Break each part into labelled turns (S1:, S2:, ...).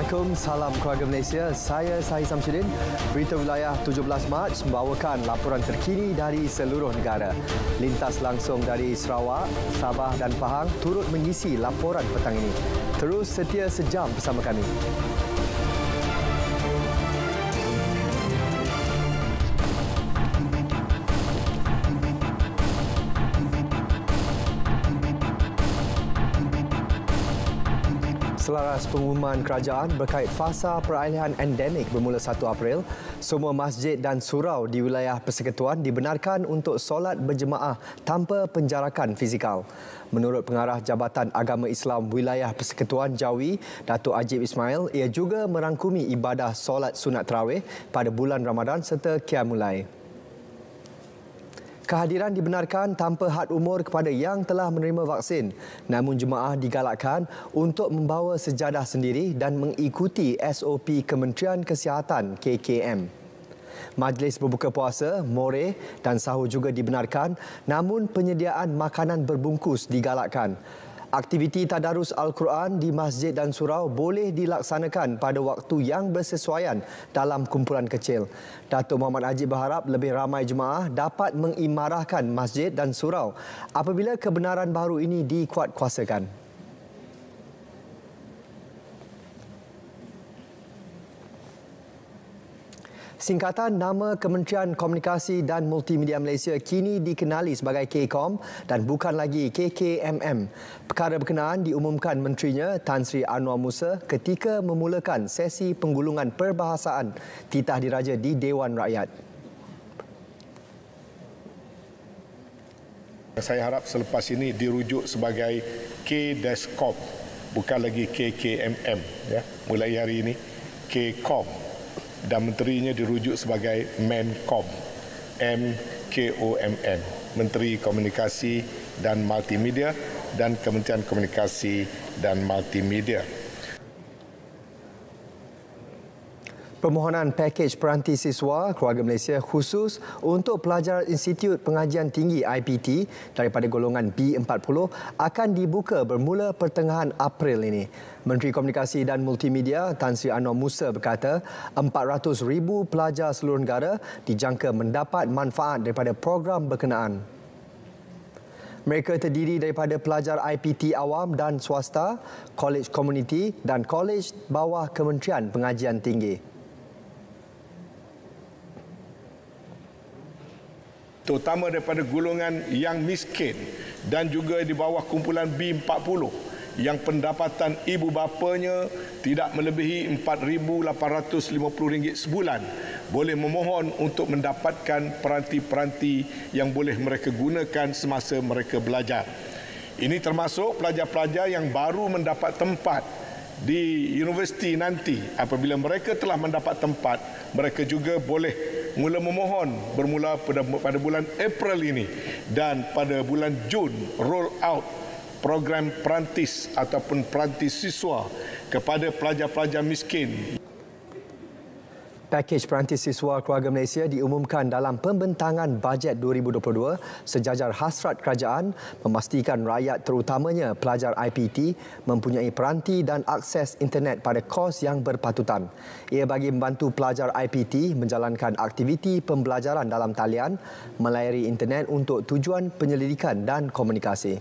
S1: Assalamualaikum, salam keluarga Malaysia. Saya Sahih Samsudin. Berita Wilayah 17 Mac membawakan laporan terkini dari seluruh negara. Lintas langsung dari Sarawak, Sabah dan Pahang turut mengisi laporan petang ini. Terus setia sejam bersama kami. selaras pengumuman kerajaan berkait fasa peralihan endemik bermula 1 April, semua masjid dan surau di wilayah persekutuan dibenarkan untuk solat berjemaah tanpa penjarakan fizikal. Menurut pengarah Jabatan Agama Islam Wilayah Persekutuan Jawi, Datuk Ajib Ismail, ia juga merangkumi ibadah solat sunat terawih pada bulan Ramadan serta Qiyamulai. mulai kehadiran dibenarkan tanpa had umur kepada yang telah menerima vaksin. Namun jemaah digalakkan untuk membawa sejadah sendiri dan mengikuti SOP Kementerian Kesihatan KKM. Majlis berbuka puasa, more dan sahur juga dibenarkan namun penyediaan makanan berbungkus digalakkan. Aktiviti Tadarus Al-Quran di masjid dan surau boleh dilaksanakan pada waktu yang bersesuaian dalam kumpulan kecil. Datuk Muhammad Haji berharap lebih ramai jemaah dapat mengimarahkan masjid dan surau apabila kebenaran baru ini dikuatkuasakan. kuasakan. Singkatan nama Kementerian Komunikasi dan Multimedia Malaysia kini dikenali sebagai KCOM dan bukan lagi KKMM. Perkara berkenaan diumumkan menterinya Tan Sri Anwar Musa ketika memulakan sesi penggulungan perbahasaan
S2: titah diraja di Dewan Rakyat. Saya harap selepas ini dirujuk sebagai K-COM bukan lagi KKMM ya mulai hari ini KOM dan menterinya dirujuk sebagai Menkom M K O M N Menteri Komunikasi dan Multimedia dan Kementerian Komunikasi dan Multimedia.
S1: Permohonan pakej peranti siswa keluarga Malaysia khusus untuk pelajar Institut Pengajian Tinggi IPT daripada golongan B40 akan dibuka bermula pertengahan April ini. Menteri Komunikasi dan Multimedia Tan Sri Anwar Musa berkata 400,000 pelajar seluruh negara dijangka mendapat manfaat daripada program berkenaan. Mereka terdiri daripada pelajar IPT awam dan swasta, kolej komuniti dan kolej bawah Kementerian Pengajian Tinggi.
S2: terutama daripada golongan yang miskin dan juga di bawah kumpulan B40 yang pendapatan ibu bapanya tidak melebihi RM4,850 sebulan boleh memohon untuk mendapatkan peranti-peranti yang boleh mereka gunakan semasa mereka belajar. Ini termasuk pelajar-pelajar yang baru mendapat tempat di universiti nanti apabila mereka telah mendapat tempat mereka juga boleh mula memohon bermula pada, pada bulan April ini dan pada bulan Jun roll out program perantis ataupun perantis siswa kepada pelajar-pelajar miskin
S1: Pakej peranti Siswa Keluarga Malaysia diumumkan dalam pembentangan bajet 2022 sejajar hasrat kerajaan memastikan rakyat terutamanya pelajar IPT mempunyai peranti dan akses internet pada kos yang berpatutan. Ia bagi membantu pelajar IPT menjalankan aktiviti pembelajaran dalam talian melayari internet untuk tujuan penyelidikan dan komunikasi.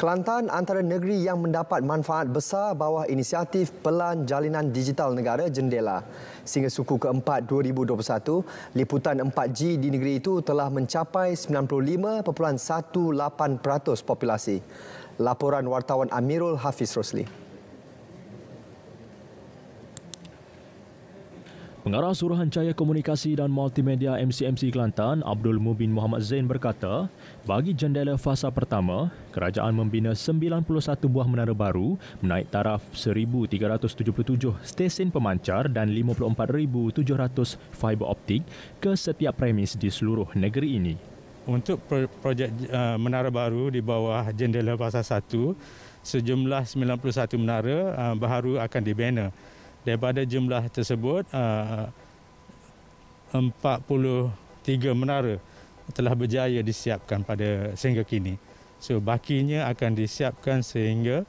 S1: Kelantan antara negeri yang mendapat manfaat besar bawah inisiatif Pelan Jalinan Digital Negara Jendela. Sehingga suku keempat 2021, liputan 4G di negeri itu telah mencapai 95.18% populasi. Laporan wartawan Amirul Hafiz Rosli.
S3: Pengarah Suruhanjaya Komunikasi dan Multimedia MCMC Kelantan, Abdul Mubin Muhammad Zain berkata, bagi jendela fasa pertama, kerajaan membina 91 buah menara baru menaik taraf 1,377 stesen pemancar dan 54,700 fiber optik ke setiap premis di seluruh negeri ini. Untuk projek eh, menara baru di bawah jendela fasa 1, sejumlah 91 menara eh, baru akan dibina daripada jumlah tersebut ah, uh, 43 menara telah berjaya disiapkan pada sehingga kini. So bakinya akan disiapkan sehingga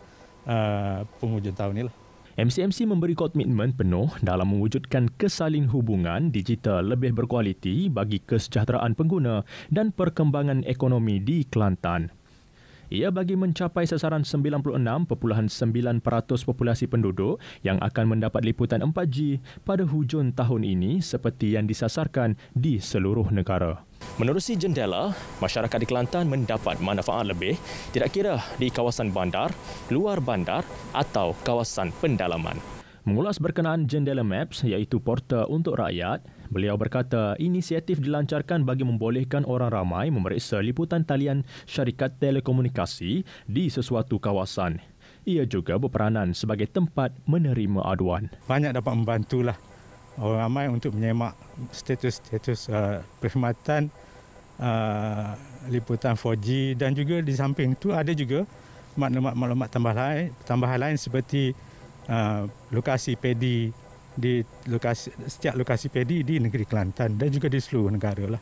S3: uh, penghujung tahun ini. Lah. MCMC memberi komitmen penuh dalam mewujudkan kesaling hubungan digital lebih berkualiti bagi kesejahteraan pengguna dan perkembangan ekonomi di Kelantan ia bagi mencapai sasaran 96.9% populasi penduduk yang akan mendapat liputan 4G pada hujung tahun ini seperti yang disasarkan di seluruh negara. Menerusi jendela, masyarakat di Kelantan mendapat manfaat lebih tidak kira di kawasan bandar, luar bandar atau kawasan pendalaman. Mengulas berkenaan jendela maps iaitu portal untuk rakyat, Beliau berkata, inisiatif dilancarkan bagi membolehkan orang ramai memeriksa liputan talian syarikat telekomunikasi di sesuatu kawasan. Ia juga berperanan sebagai tempat menerima aduan. Banyak dapat membantulah orang ramai untuk menyemak status-status uh, perkhidmatan uh, liputan 4G dan juga di samping itu ada juga maklumat-maklumat tambahan lain, tambahan lain seperti uh, lokasi pedi di lokasi, setiap lokasi pedi di negeri Kelantan dan juga di seluruh negara. Lah.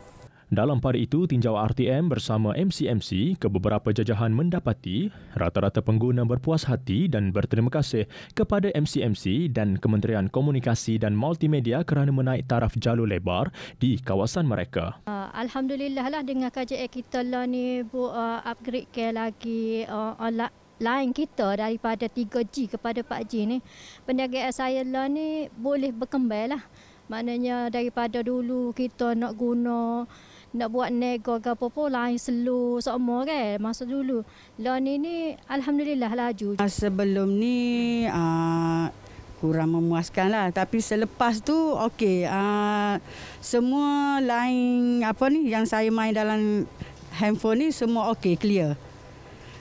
S3: Dalam pada itu, tinjau RTM bersama MCMC ke beberapa jajahan mendapati rata-rata pengguna berpuas hati dan berterima kasih kepada MCMC dan Kementerian Komunikasi dan Multimedia kerana menaik taraf jalur lebar di kawasan mereka.
S4: Ah, Alhamdulillah lah dengan KJA kita lah ni bu, uh, upgrade ke lagi uh, line kita daripada 3G kepada 4G ni, perniagaan saya lah ni boleh berkembang lah. Maknanya daripada dulu kita nak guna, nak buat nego ke apa pun lain seluruh semua kan masa dulu.
S5: Lah ni ni alhamdulillah laju. Ah, sebelum ni uh, kurang memuaskan lah tapi selepas tu okey uh, semua lain apa ni yang saya main dalam handphone ni semua okey clear.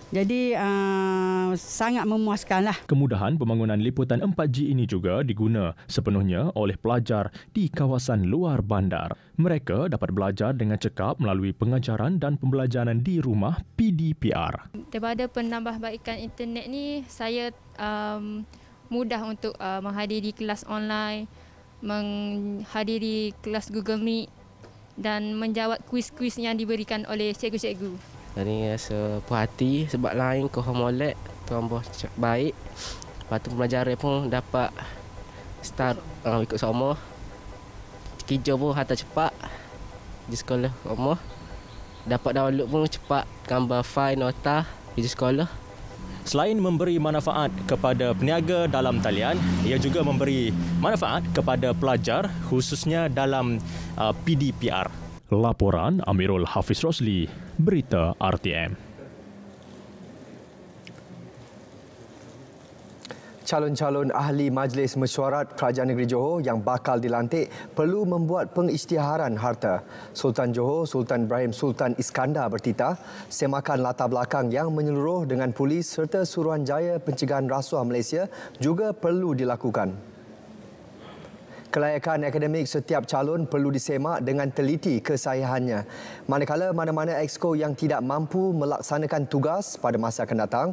S5: Jadi uh, sangat memuaskanlah
S3: Kemudahan pembangunan liputan 4G ini juga diguna sepenuhnya oleh pelajar di kawasan luar bandar. Mereka dapat belajar dengan cekap melalui pengajaran dan pembelajaran di rumah PDPR.
S5: Daripada penambahbaikan internet ni saya um, mudah untuk uh, menghadiri kelas online, menghadiri kelas Google Meet dan menjawab kuis-kuis yang diberikan oleh cikgu-cikgu.
S3: Jadi rasa puas hati sebab lain ke homolek tuan bos baik. Lepas tu pelajar pun dapat start uh, ikut sama. Kerja pun hantar cepat di sekolah sama. Dapat download pun cepat gambar file nota di sekolah. Selain memberi manfaat kepada peniaga dalam talian, ia juga memberi manfaat kepada pelajar khususnya dalam uh, ah, PDPR. Laporan Amirul Hafiz Rosli, Berita RTM.
S1: calon-calon ahli majlis mesyuarat Kerajaan Negeri Johor yang bakal dilantik perlu membuat pengisytiharan harta. Sultan Johor Sultan Ibrahim Sultan Iskandar bertitah semakan latar belakang yang menyeluruh dengan polis serta Suruhanjaya Pencegahan Rasuah Malaysia juga perlu dilakukan. Kelayakan akademik setiap calon perlu disemak dengan teliti kesayahannya. Manakala mana-mana exco yang tidak mampu melaksanakan tugas pada masa akan datang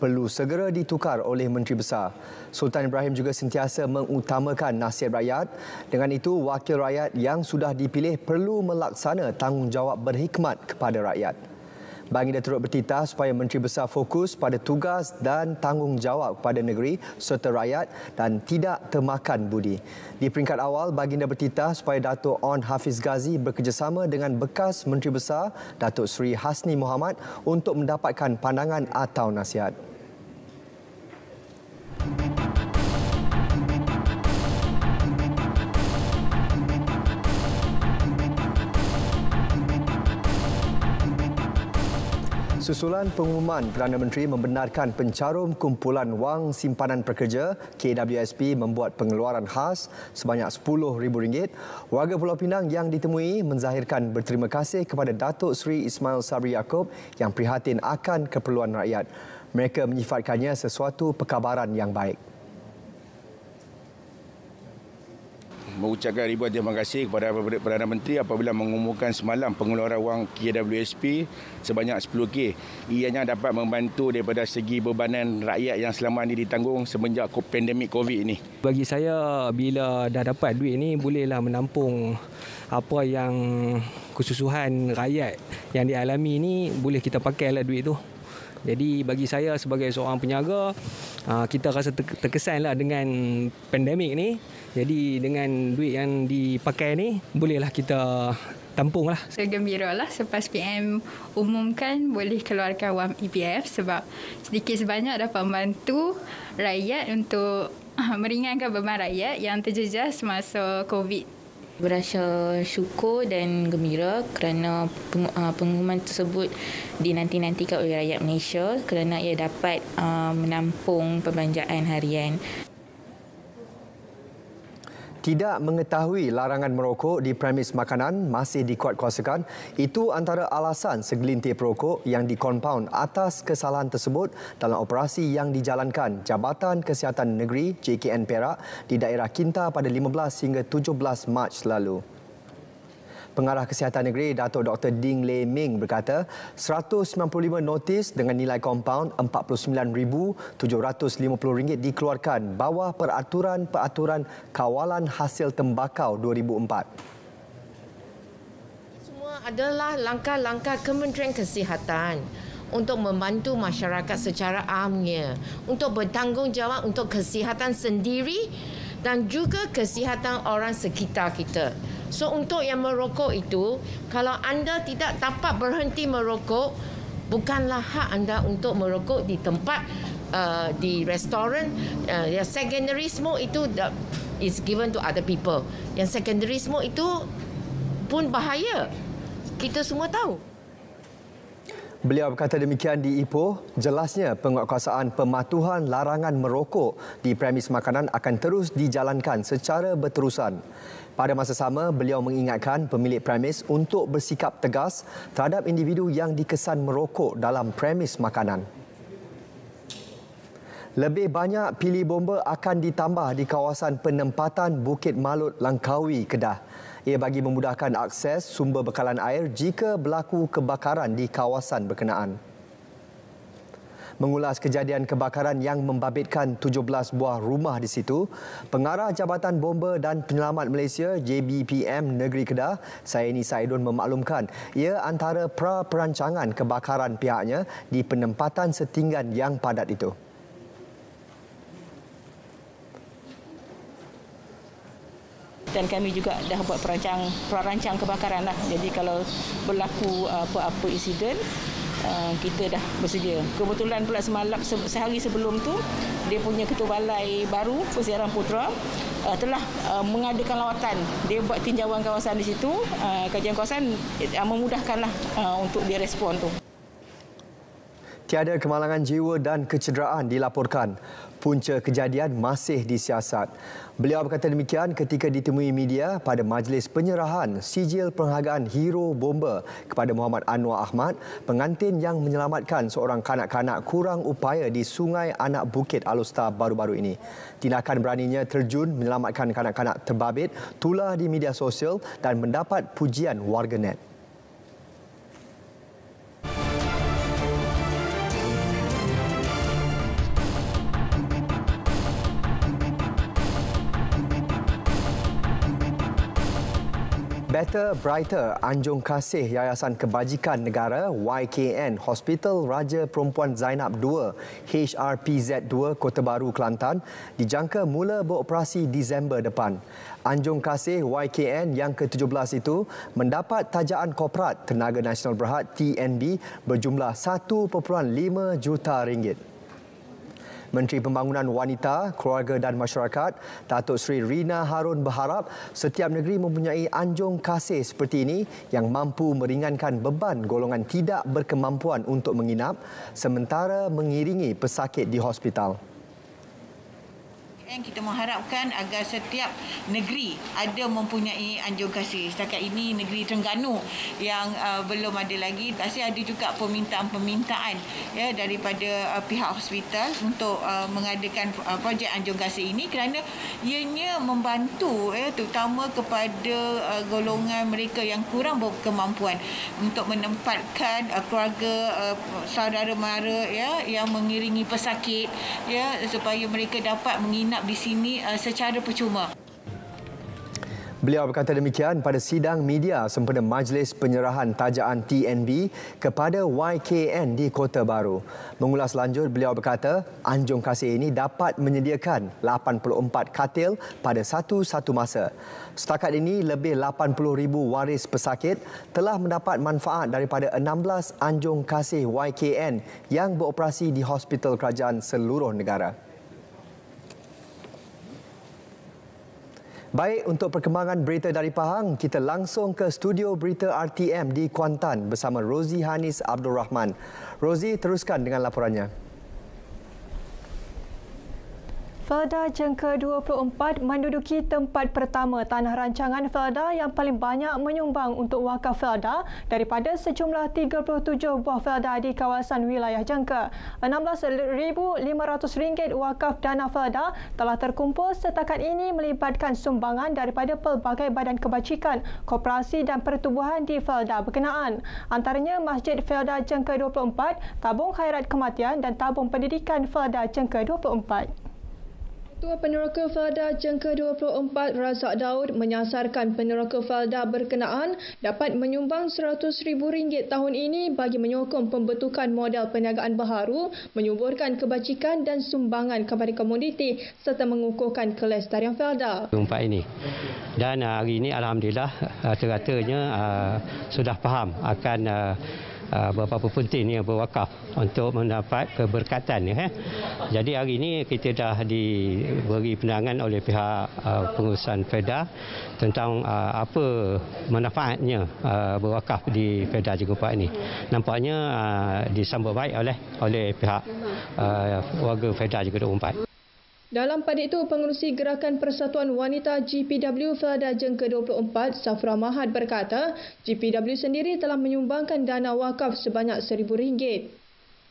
S1: perlu segera ditukar oleh Menteri Besar. Sultan Ibrahim juga sentiasa mengutamakan nasihat rakyat. Dengan itu, wakil rakyat yang sudah dipilih perlu melaksana tanggungjawab berhikmat kepada rakyat. Baginda dia turut bertitah supaya Menteri Besar fokus pada tugas dan tanggungjawab kepada negeri serta rakyat dan tidak termakan budi. Di peringkat awal, baginda bertitah supaya Datuk On Hafiz Ghazi bekerjasama dengan bekas Menteri Besar Datuk Sri Hasni Muhammad untuk mendapatkan pandangan atau nasihat. Susulan pengumuman Perdana Menteri membenarkan pencarum kumpulan wang simpanan pekerja KWSP membuat pengeluaran khas sebanyak RM10,000. Warga Pulau Pinang yang ditemui menzahirkan berterima kasih kepada Datuk Seri Ismail Sabri Yaakob yang prihatin akan keperluan rakyat. Mereka menyifatkannya sesuatu perkabaran yang baik.
S2: mengucapkan ribuan terima kasih kepada Perdana Menteri apabila mengumumkan semalam pengeluaran wang KWSP sebanyak 10K. Ianya dapat membantu daripada segi bebanan rakyat yang selama ini ditanggung semenjak pandemik COVID ini.
S6: Bagi saya, bila dah dapat duit ini, bolehlah menampung apa yang kesusuhan rakyat yang dialami ini, boleh kita pakai lah duit itu. Jadi bagi saya sebagai seorang peniaga, ah, kita rasa terkesan lah dengan pandemik ni. Jadi dengan duit yang dipakai ni, bolehlah kita tampung lah.
S5: Saya gembira lah sepas PM umumkan boleh keluarkan wang EPF sebab sedikit sebanyak dapat membantu rakyat untuk ah,
S7: meringankan beban rakyat yang terjejas masa COVID-19 berasa syukur dan gembira kerana uh, pengumuman tersebut dinanti-nantikan oleh rakyat Malaysia kerana ia dapat uh, menampung perbelanjaan harian
S1: tidak mengetahui larangan merokok di premis makanan masih dikuatkuasakan itu antara alasan segelintir perokok yang dikompaun atas kesalahan tersebut dalam operasi yang dijalankan Jabatan Kesihatan Negeri JKN Perak di daerah Kinta pada 15 hingga 17 Mac lalu. Pengarah Kesihatan Negeri Datuk Dr Ding Le Ming berkata 195 notis dengan nilai kompaun RM49,750 dikeluarkan bawah peraturan-peraturan kawalan hasil tembakau 2004
S8: adalah langkah-langkah Kementerian Kesihatan untuk membantu masyarakat secara amnya untuk bertanggungjawab untuk kesihatan sendiri dan juga kesihatan orang sekitar kita. So untuk yang merokok itu, kalau anda tidak dapat berhenti merokok, bukanlah hak anda untuk merokok di tempat uh, di restoran. Uh, yang secondary smoke itu is given to other people. Yang secondary smoke itu pun bahaya. Kita semua tahu.
S1: Beliau berkata demikian di Ipoh, jelasnya penguatkuasaan pematuhan larangan merokok di premis makanan akan terus dijalankan secara berterusan. Pada masa sama, beliau mengingatkan pemilik premis untuk bersikap tegas terhadap individu yang dikesan merokok dalam premis makanan. Lebih banyak pilih bomba akan ditambah di kawasan penempatan Bukit Malut Langkawi, Kedah. Ia bagi memudahkan akses sumber bekalan air jika berlaku kebakaran di kawasan berkenaan mengulas kejadian kebakaran yang membabitkan 17 buah rumah di situ. Pengarah Jabatan Bomber dan Penyelamat Malaysia JBPM Negeri Kedah, Saini Saidun memaklumkan ia antara pra-perancangan kebakaran pihaknya di penempatan setinggan yang padat itu.
S5: dan kami juga dah buat perancang perancang kebakaran lah. Jadi kalau berlaku uh, apa-apa insiden, Ah, kita dah bersedia. Kebetulan pula semalam se- sehari sebelum tu dia punya ketua balai baru Persiaran Putra uh, telah uh, mengadakan lawatan. Dia buat tinjauan kawasan di situ, uh, kajian kawasan uh, memudahkanlah uh, untuk dia respon tu.
S1: Tiada kemalangan jiwa dan kecederaan dilaporkan. Punca kejadian masih disiasat. Beliau berkata demikian ketika ditemui media pada majlis penyerahan sijil penghargaan Hero Bomber kepada Muhammad Anwar Ahmad, pengantin yang menyelamatkan seorang kanak-kanak kurang upaya di Sungai Anak Bukit Alusta baru-baru ini. Tindakan beraninya terjun menyelamatkan kanak-kanak terbabit tular di media sosial dan mendapat pujian warganet. Better Brighter Anjung Kasih Yayasan Kebajikan Negara YKN Hospital Raja Perempuan Zainab 2 HRPZ2 Kota Baru Kelantan dijangka mula beroperasi Disember depan. Anjung Kasih YKN yang ke-17 itu mendapat tajaan korporat Tenaga Nasional Berhad TNB berjumlah 1.5 juta ringgit. Menteri Pembangunan Wanita, Keluarga dan Masyarakat, Datuk Seri Rina Harun berharap setiap negeri mempunyai anjung kasih seperti ini yang mampu meringankan beban golongan tidak berkemampuan untuk menginap sementara mengiringi pesakit di hospital.
S5: Dan kita mengharapkan agar setiap negeri ada mempunyai anjung kasih. Setakat ini negeri Terengganu yang uh, belum ada lagi. Masih ada juga permintaan-permintaan ya daripada uh, pihak hospital untuk uh, mengadakan uh, projek anjung kasih ini kerana ianya membantu ya terutama kepada uh, golongan mereka yang kurang berkemampuan untuk menempatkan uh, keluarga uh, saudara mara ya yang mengiringi pesakit ya supaya mereka dapat menginap menginap di sini eh, secara percuma.
S1: Beliau berkata demikian pada sidang media sempena majlis penyerahan tajaan TNB kepada YKN di Kota Baru. Mengulas lanjut, beliau berkata Anjung Kasih ini dapat menyediakan 84 katil pada satu-satu masa. Setakat ini, lebih 80,000 waris pesakit telah mendapat manfaat daripada 16 Anjung Kasih YKN yang beroperasi di Hospital Kerajaan seluruh negara. Baik, untuk perkembangan berita dari Pahang, kita langsung ke studio berita RTM di Kuantan bersama Rosie Hanis Abdul Rahman. Rosie teruskan dengan laporannya.
S5: Felda jangka 24 menduduki tempat pertama tanah rancangan Felda yang paling banyak menyumbang untuk wakaf Felda daripada sejumlah 37 buah Felda di kawasan wilayah jangka. RM16,500 wakaf dana Felda telah terkumpul setakat ini melibatkan sumbangan daripada pelbagai badan kebajikan, koperasi dan pertubuhan di Felda berkenaan. Antaranya Masjid Felda jangka 24, Tabung Khairat Kematian dan Tabung Pendidikan Felda jangka 24. 24. Tua Peneroka Felda Jengke 24 Razak Daud menyasarkan peneroka Felda berkenaan dapat menyumbang RM100,000 tahun ini bagi menyokong pembentukan modal perniagaan baharu, menyuburkan kebajikan dan sumbangan kepada komuniti serta mengukuhkan kelestarian Falda. Tempat ini. Dan ah, hari ini Alhamdulillah ah, rata ah, sudah faham akan Ah, berapa pentingnya berwakaf untuk mendapat keberkatan. Ya. Jadi hari ini kita dah diberi pendangan oleh pihak ah, pengurusan FEDA tentang ah, apa manfaatnya
S3: berwakaf di FEDA Jagupak ini. Nampaknya disambut baik oleh oleh pihak warga FEDA Jagupak.
S5: Dalam pada itu, pengurusi Gerakan Persatuan Wanita GPW Felda Jeng ke-24, Safra Mahat berkata, GPW sendiri telah menyumbangkan dana wakaf sebanyak rm ringgit.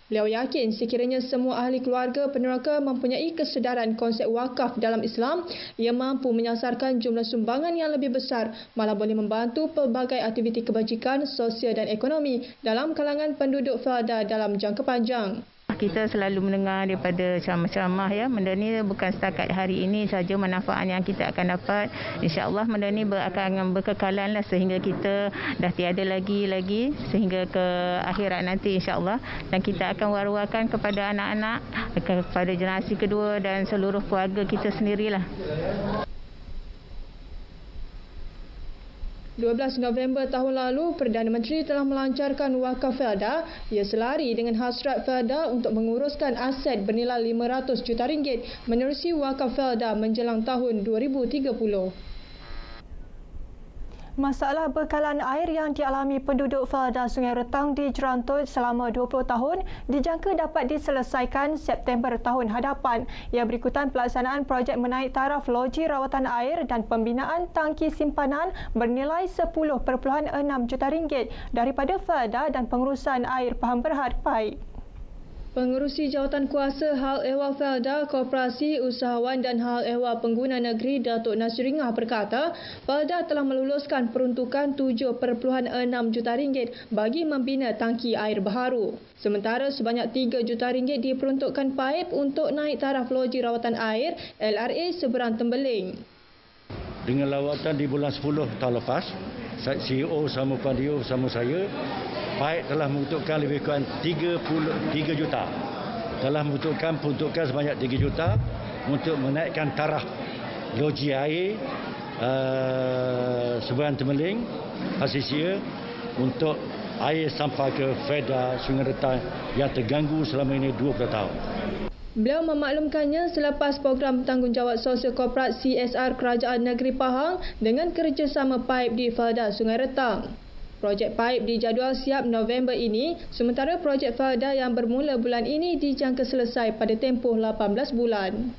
S5: Beliau yakin sekiranya semua ahli keluarga peneraka mempunyai kesedaran konsep wakaf dalam Islam, ia mampu menyasarkan jumlah sumbangan yang lebih besar malah boleh membantu pelbagai aktiviti kebajikan sosial dan ekonomi dalam kalangan penduduk Felda dalam jangka panjang kita selalu mendengar daripada ceramah-ceramah ya benda ni bukan setakat hari ini saja manfaat yang kita akan dapat insyaallah benda ni akan berkekalan lah sehingga kita dah tiada lagi lagi sehingga ke akhirat nanti insyaallah dan kita akan waruakan kepada anak-anak kepada generasi kedua dan seluruh keluarga kita sendirilah 12 November tahun lalu, Perdana Menteri telah melancarkan wakaf Felda. Ia selari dengan hasrat Felda untuk menguruskan aset bernilai 500 juta ringgit menerusi wakaf Felda menjelang tahun 2030. Masalah bekalan air yang dialami penduduk Falda Sungai Retang di Jerantut selama 20 tahun dijangka dapat diselesaikan September tahun hadapan. Ia berikutan pelaksanaan projek menaik taraf loji rawatan air dan pembinaan tangki simpanan bernilai 10.6 juta ringgit daripada Falda dan Pengurusan Air Paham Berhad Pai. Pengurusi Jawatan Kuasa Hal Ehwal Felda, Koperasi Usahawan dan Hal Ehwal Pengguna Negeri Datuk Nasiringah berkata, Felda telah meluluskan peruntukan 7.6 juta ringgit bagi membina tangki air baharu. Sementara sebanyak 3 juta ringgit diperuntukkan paip untuk naik taraf loji rawatan air LRA seberang tembeling
S3: dengan lawatan di bulan 10 tahun lepas CEO sama Pandio sama saya baik telah membutuhkan lebih kurang 30, 3 juta telah membutuhkan peruntukan sebanyak 3 juta untuk menaikkan taraf loji air uh, eh, Seberan Temeling Pasisia untuk air sampai ke Feda Sungai Retai yang terganggu selama ini 20 tahun.
S5: Beliau memaklumkannya selepas program tanggungjawab sosial korporat CSR Kerajaan Negeri Pahang dengan kerjasama paip di Falda Sungai Retang. Projek paip dijadual siap November ini, sementara projek Falda yang bermula bulan ini dijangka selesai pada tempoh 18 bulan.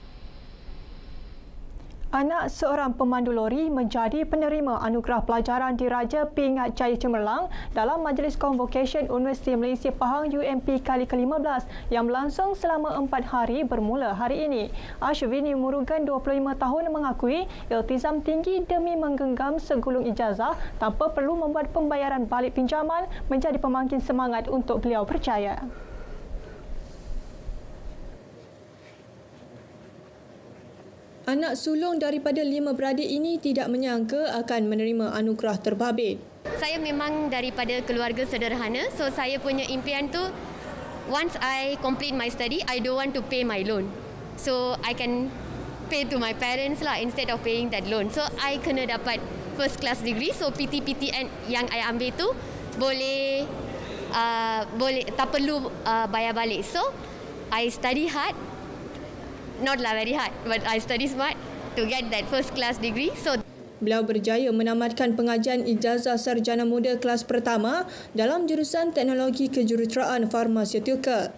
S5: Anak seorang pemandu lori menjadi penerima anugerah pelajaran di Raja Pingat Jaya Cemerlang dalam Majlis Convocation Universiti Malaysia Pahang UMP kali ke-15 yang berlangsung selama 4 hari bermula hari ini. Ashwini Murugan 25 tahun mengakui iltizam tinggi demi menggenggam segulung ijazah tanpa perlu membuat pembayaran balik pinjaman menjadi pemangkin semangat untuk beliau percaya. Anak sulung daripada lima beradik ini tidak menyangka akan menerima anugerah terbabit. Saya memang daripada keluarga sederhana, so saya punya impian tu once I
S8: complete my study, I don't want to pay my loan. So I can pay to my parents lah instead of paying that loan. So I kena dapat first class degree. So PT-PTN yang I ambil tu boleh uh, boleh tak perlu uh, bayar balik. So
S5: I study hard not lah very hard, but I study smart to get that first class degree. So Beliau berjaya menamatkan pengajian ijazah sarjana muda kelas pertama dalam jurusan teknologi kejuruteraan farmasiutikal.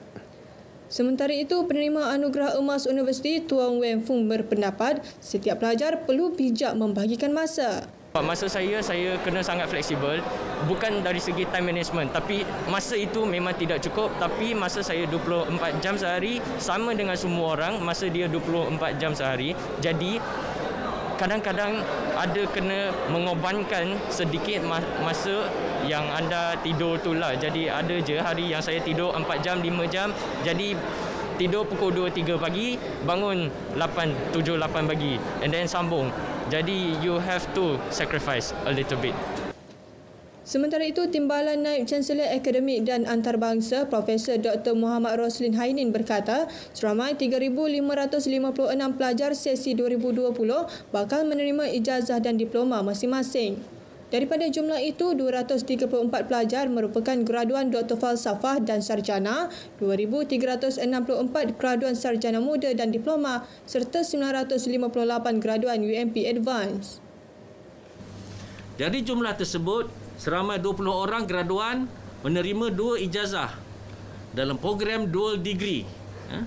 S5: Sementara itu, penerima anugerah emas universiti Tuan Wen Fung berpendapat setiap pelajar perlu bijak membahagikan masa.
S3: Masa saya, saya kena sangat fleksibel Bukan dari segi time management Tapi masa itu memang tidak cukup Tapi masa saya 24 jam sehari Sama dengan semua orang Masa dia 24 jam sehari Jadi kadang-kadang ada kena mengobankan sedikit masa yang anda tidur tu lah Jadi ada je hari yang saya tidur 4 jam, 5 jam Jadi tidur pukul 2, 3 pagi Bangun 8, 7, 8 pagi And then sambung jadi you have to sacrifice a little bit.
S5: Sementara itu, Timbalan Naib Chancellor Akademik dan Antarabangsa Profesor Dr. Muhammad Roslin Hainin berkata, seramai 3,556 pelajar sesi 2020 bakal menerima ijazah dan diploma masing-masing. Daripada jumlah itu, 234 pelajar merupakan graduan Dr. Falsafah dan Sarjana, 2,364 graduan Sarjana Muda dan Diploma serta 958 graduan UMP Advance.
S3: Dari jumlah tersebut, seramai 20 orang graduan menerima dua ijazah dalam program dual degree. Ha?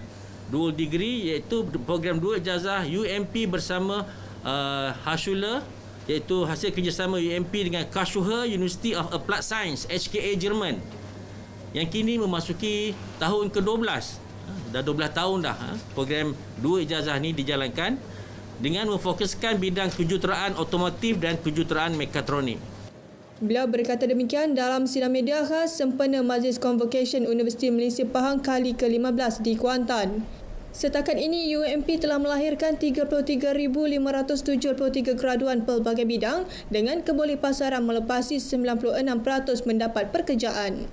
S3: Dual degree iaitu program dua ijazah UMP bersama uh, iaitu hasil kerjasama UMP dengan Karlsruhe University of Applied Science HKA Jerman yang kini memasuki tahun ke-12 ha, dah 12 tahun dah ha. program dua ijazah ni dijalankan dengan memfokuskan bidang kejuruteraan otomotif dan kejuruteraan mekatronik.
S5: Beliau berkata demikian dalam sidang media khas sempena Majlis Convocation Universiti Malaysia Pahang kali ke-15 di Kuantan. Setakat ini, UMP telah melahirkan 33,573 graduan pelbagai bidang dengan keboleh pasaran melepasi 96% mendapat pekerjaan.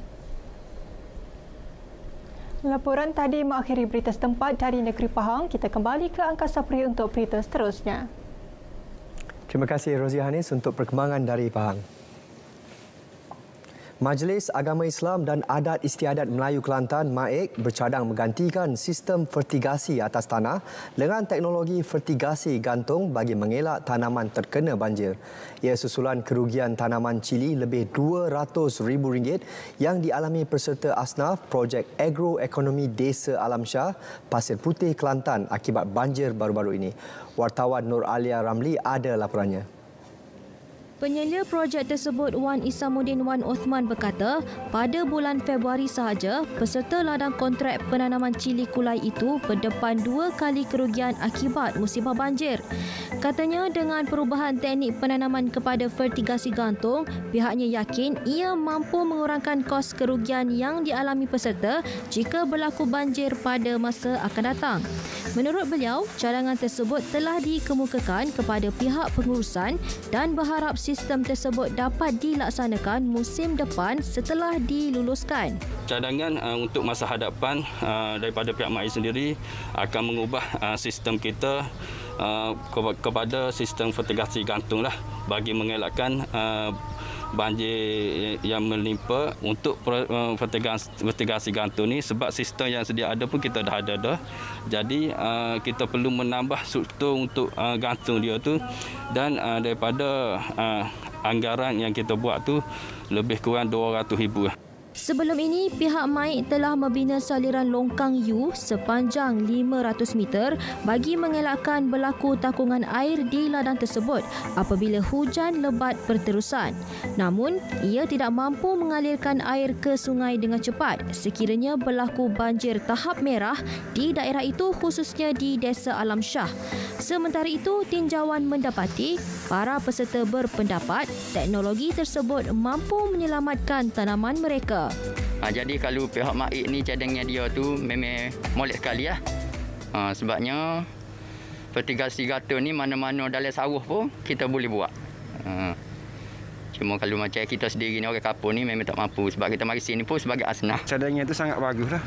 S5: Laporan tadi mengakhiri berita setempat dari negeri Pahang. Kita kembali ke Angkasa Puri untuk berita seterusnya.
S1: Terima kasih Rozi Hanis untuk perkembangan dari Pahang. Majlis Agama Islam dan Adat Istiadat Melayu Kelantan MAIK e bercadang menggantikan sistem fertigasi atas tanah dengan teknologi fertigasi gantung bagi mengelak tanaman terkena banjir. Ia susulan kerugian tanaman cili lebih rm ringgit yang dialami peserta ASNAF Projek Agroekonomi Desa Alam Shah, Pasir Putih, Kelantan akibat banjir baru-baru ini. Wartawan Nur Alia Ramli ada laporannya.
S4: Penyelia projek tersebut Wan Isamuddin Wan Osman berkata, pada bulan Februari sahaja, peserta ladang kontrak penanaman cili kulai itu berdepan dua kali kerugian akibat musibah banjir. Katanya dengan perubahan teknik penanaman kepada fertigasi gantung, pihaknya yakin ia mampu mengurangkan kos kerugian yang dialami peserta jika berlaku banjir pada masa akan datang. Menurut beliau, cadangan tersebut telah dikemukakan kepada pihak pengurusan dan berharap sistem tersebut dapat dilaksanakan musim depan setelah diluluskan.
S3: Cadangan uh, untuk masa hadapan uh, daripada pihak MAI sendiri akan mengubah uh, sistem kita uh, kepada sistem fertigasi gantunglah bagi mengelakkan uh, banjir yang menimpa untuk fertigasi eh, gantung ni sebab sistem yang sedia ada pun kita dah ada dah. Jadi eh, kita perlu menambah struktur untuk eh, gantung dia tu dan daripada anggaran yang kita buat tu lebih kurang 200,000 ribu.
S4: Sebelum ini, pihak Maik telah membina saliran longkang Yu sepanjang 500 meter bagi mengelakkan berlaku takungan air di ladang tersebut apabila hujan lebat berterusan. Namun, ia tidak mampu mengalirkan air ke sungai dengan cepat sekiranya berlaku banjir tahap merah di daerah itu khususnya di Desa Alam Shah. Sementara itu, tinjauan mendapati para peserta berpendapat teknologi tersebut mampu menyelamatkan tanaman mereka.
S6: Ha, jadi kalau pihak Maik ni cadangnya dia tu
S3: memang molek sekali lah. Ha, sebabnya fertigasi gata ni mana-mana
S6: dalam sawah pun kita boleh buat. Ha. Cuma kalau macam kita sendiri ni orang kapur ni memang tak mampu sebab kita mari sini pun sebagai asnah. Cadangnya tu sangat bagus lah.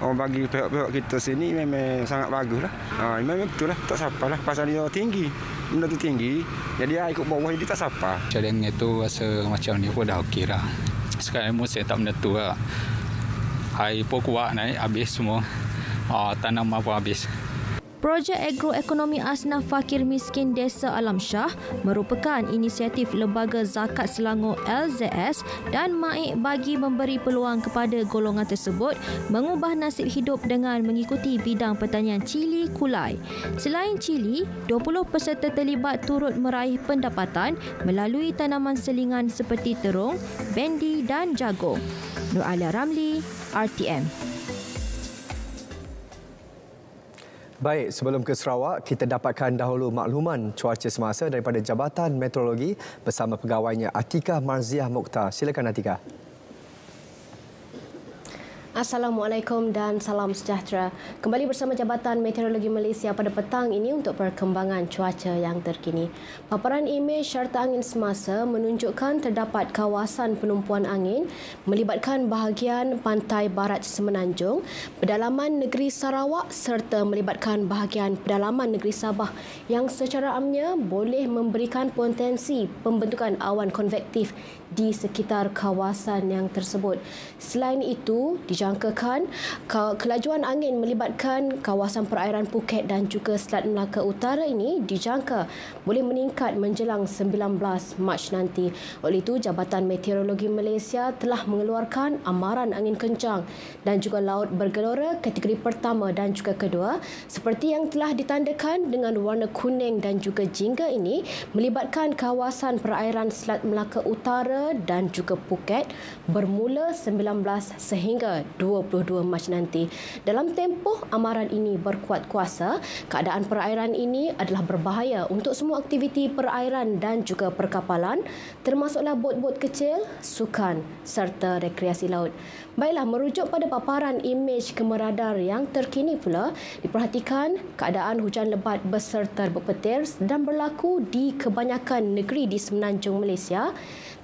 S6: Orang bagi
S2: pihak-pihak kita sini memang sangat bagus lah. Ha, memang betul lah. Tak sapa lah. Pasal dia tinggi. Benda tu tinggi. Jadi ha, ikut bawah ini tak sapa. Cadangnya tu rasa macam ni pun dah
S3: okey lah sekarang musim tak menentu lah. Air pun kuat naik habis semua. Uh, ah, tanaman pun habis.
S4: Projek Agroekonomi Asnaf Fakir Miskin Desa Alam Shah merupakan inisiatif Lembaga Zakat Selangor LZS dan MAIK bagi memberi peluang kepada golongan tersebut mengubah nasib hidup dengan mengikuti bidang pertanian cili kulai. Selain cili, 20 peserta terlibat turut meraih pendapatan melalui tanaman selingan seperti terung, bendi dan jagung. Nur Alia Ramli, RTM.
S1: Baik, sebelum ke Sarawak, kita dapatkan dahulu makluman cuaca semasa daripada Jabatan Meteorologi bersama pegawainya Atika Marziah Mukhtar. Silakan Atika.
S8: Assalamualaikum dan salam sejahtera. Kembali bersama Jabatan Meteorologi Malaysia pada petang ini untuk perkembangan cuaca yang terkini. Paparan imej syarta angin semasa menunjukkan terdapat kawasan penumpuan angin melibatkan bahagian pantai barat Semenanjung, pedalaman negeri Sarawak serta melibatkan bahagian pedalaman negeri Sabah yang secara amnya boleh memberikan potensi pembentukan awan konvektif di sekitar kawasan yang tersebut. Selain itu, dijangkakan kelajuan angin melibatkan kawasan perairan Phuket dan juga Selat Melaka Utara ini dijangka boleh meningkat menjelang 19 Mac nanti. Oleh itu, Jabatan Meteorologi Malaysia telah mengeluarkan amaran angin kencang dan juga laut bergelora kategori pertama dan juga kedua seperti yang telah ditandakan dengan warna kuning dan juga jingga ini melibatkan kawasan perairan Selat Melaka Utara Utara dan juga Phuket bermula 19 sehingga 22 Mac nanti. Dalam tempoh amaran ini berkuat kuasa, keadaan perairan ini adalah berbahaya untuk semua aktiviti perairan dan juga perkapalan termasuklah bot-bot kecil, sukan serta rekreasi laut. Baiklah, merujuk pada paparan imej kemeradar yang terkini pula, diperhatikan keadaan hujan lebat beserta berpetir dan berlaku di kebanyakan negeri di semenanjung Malaysia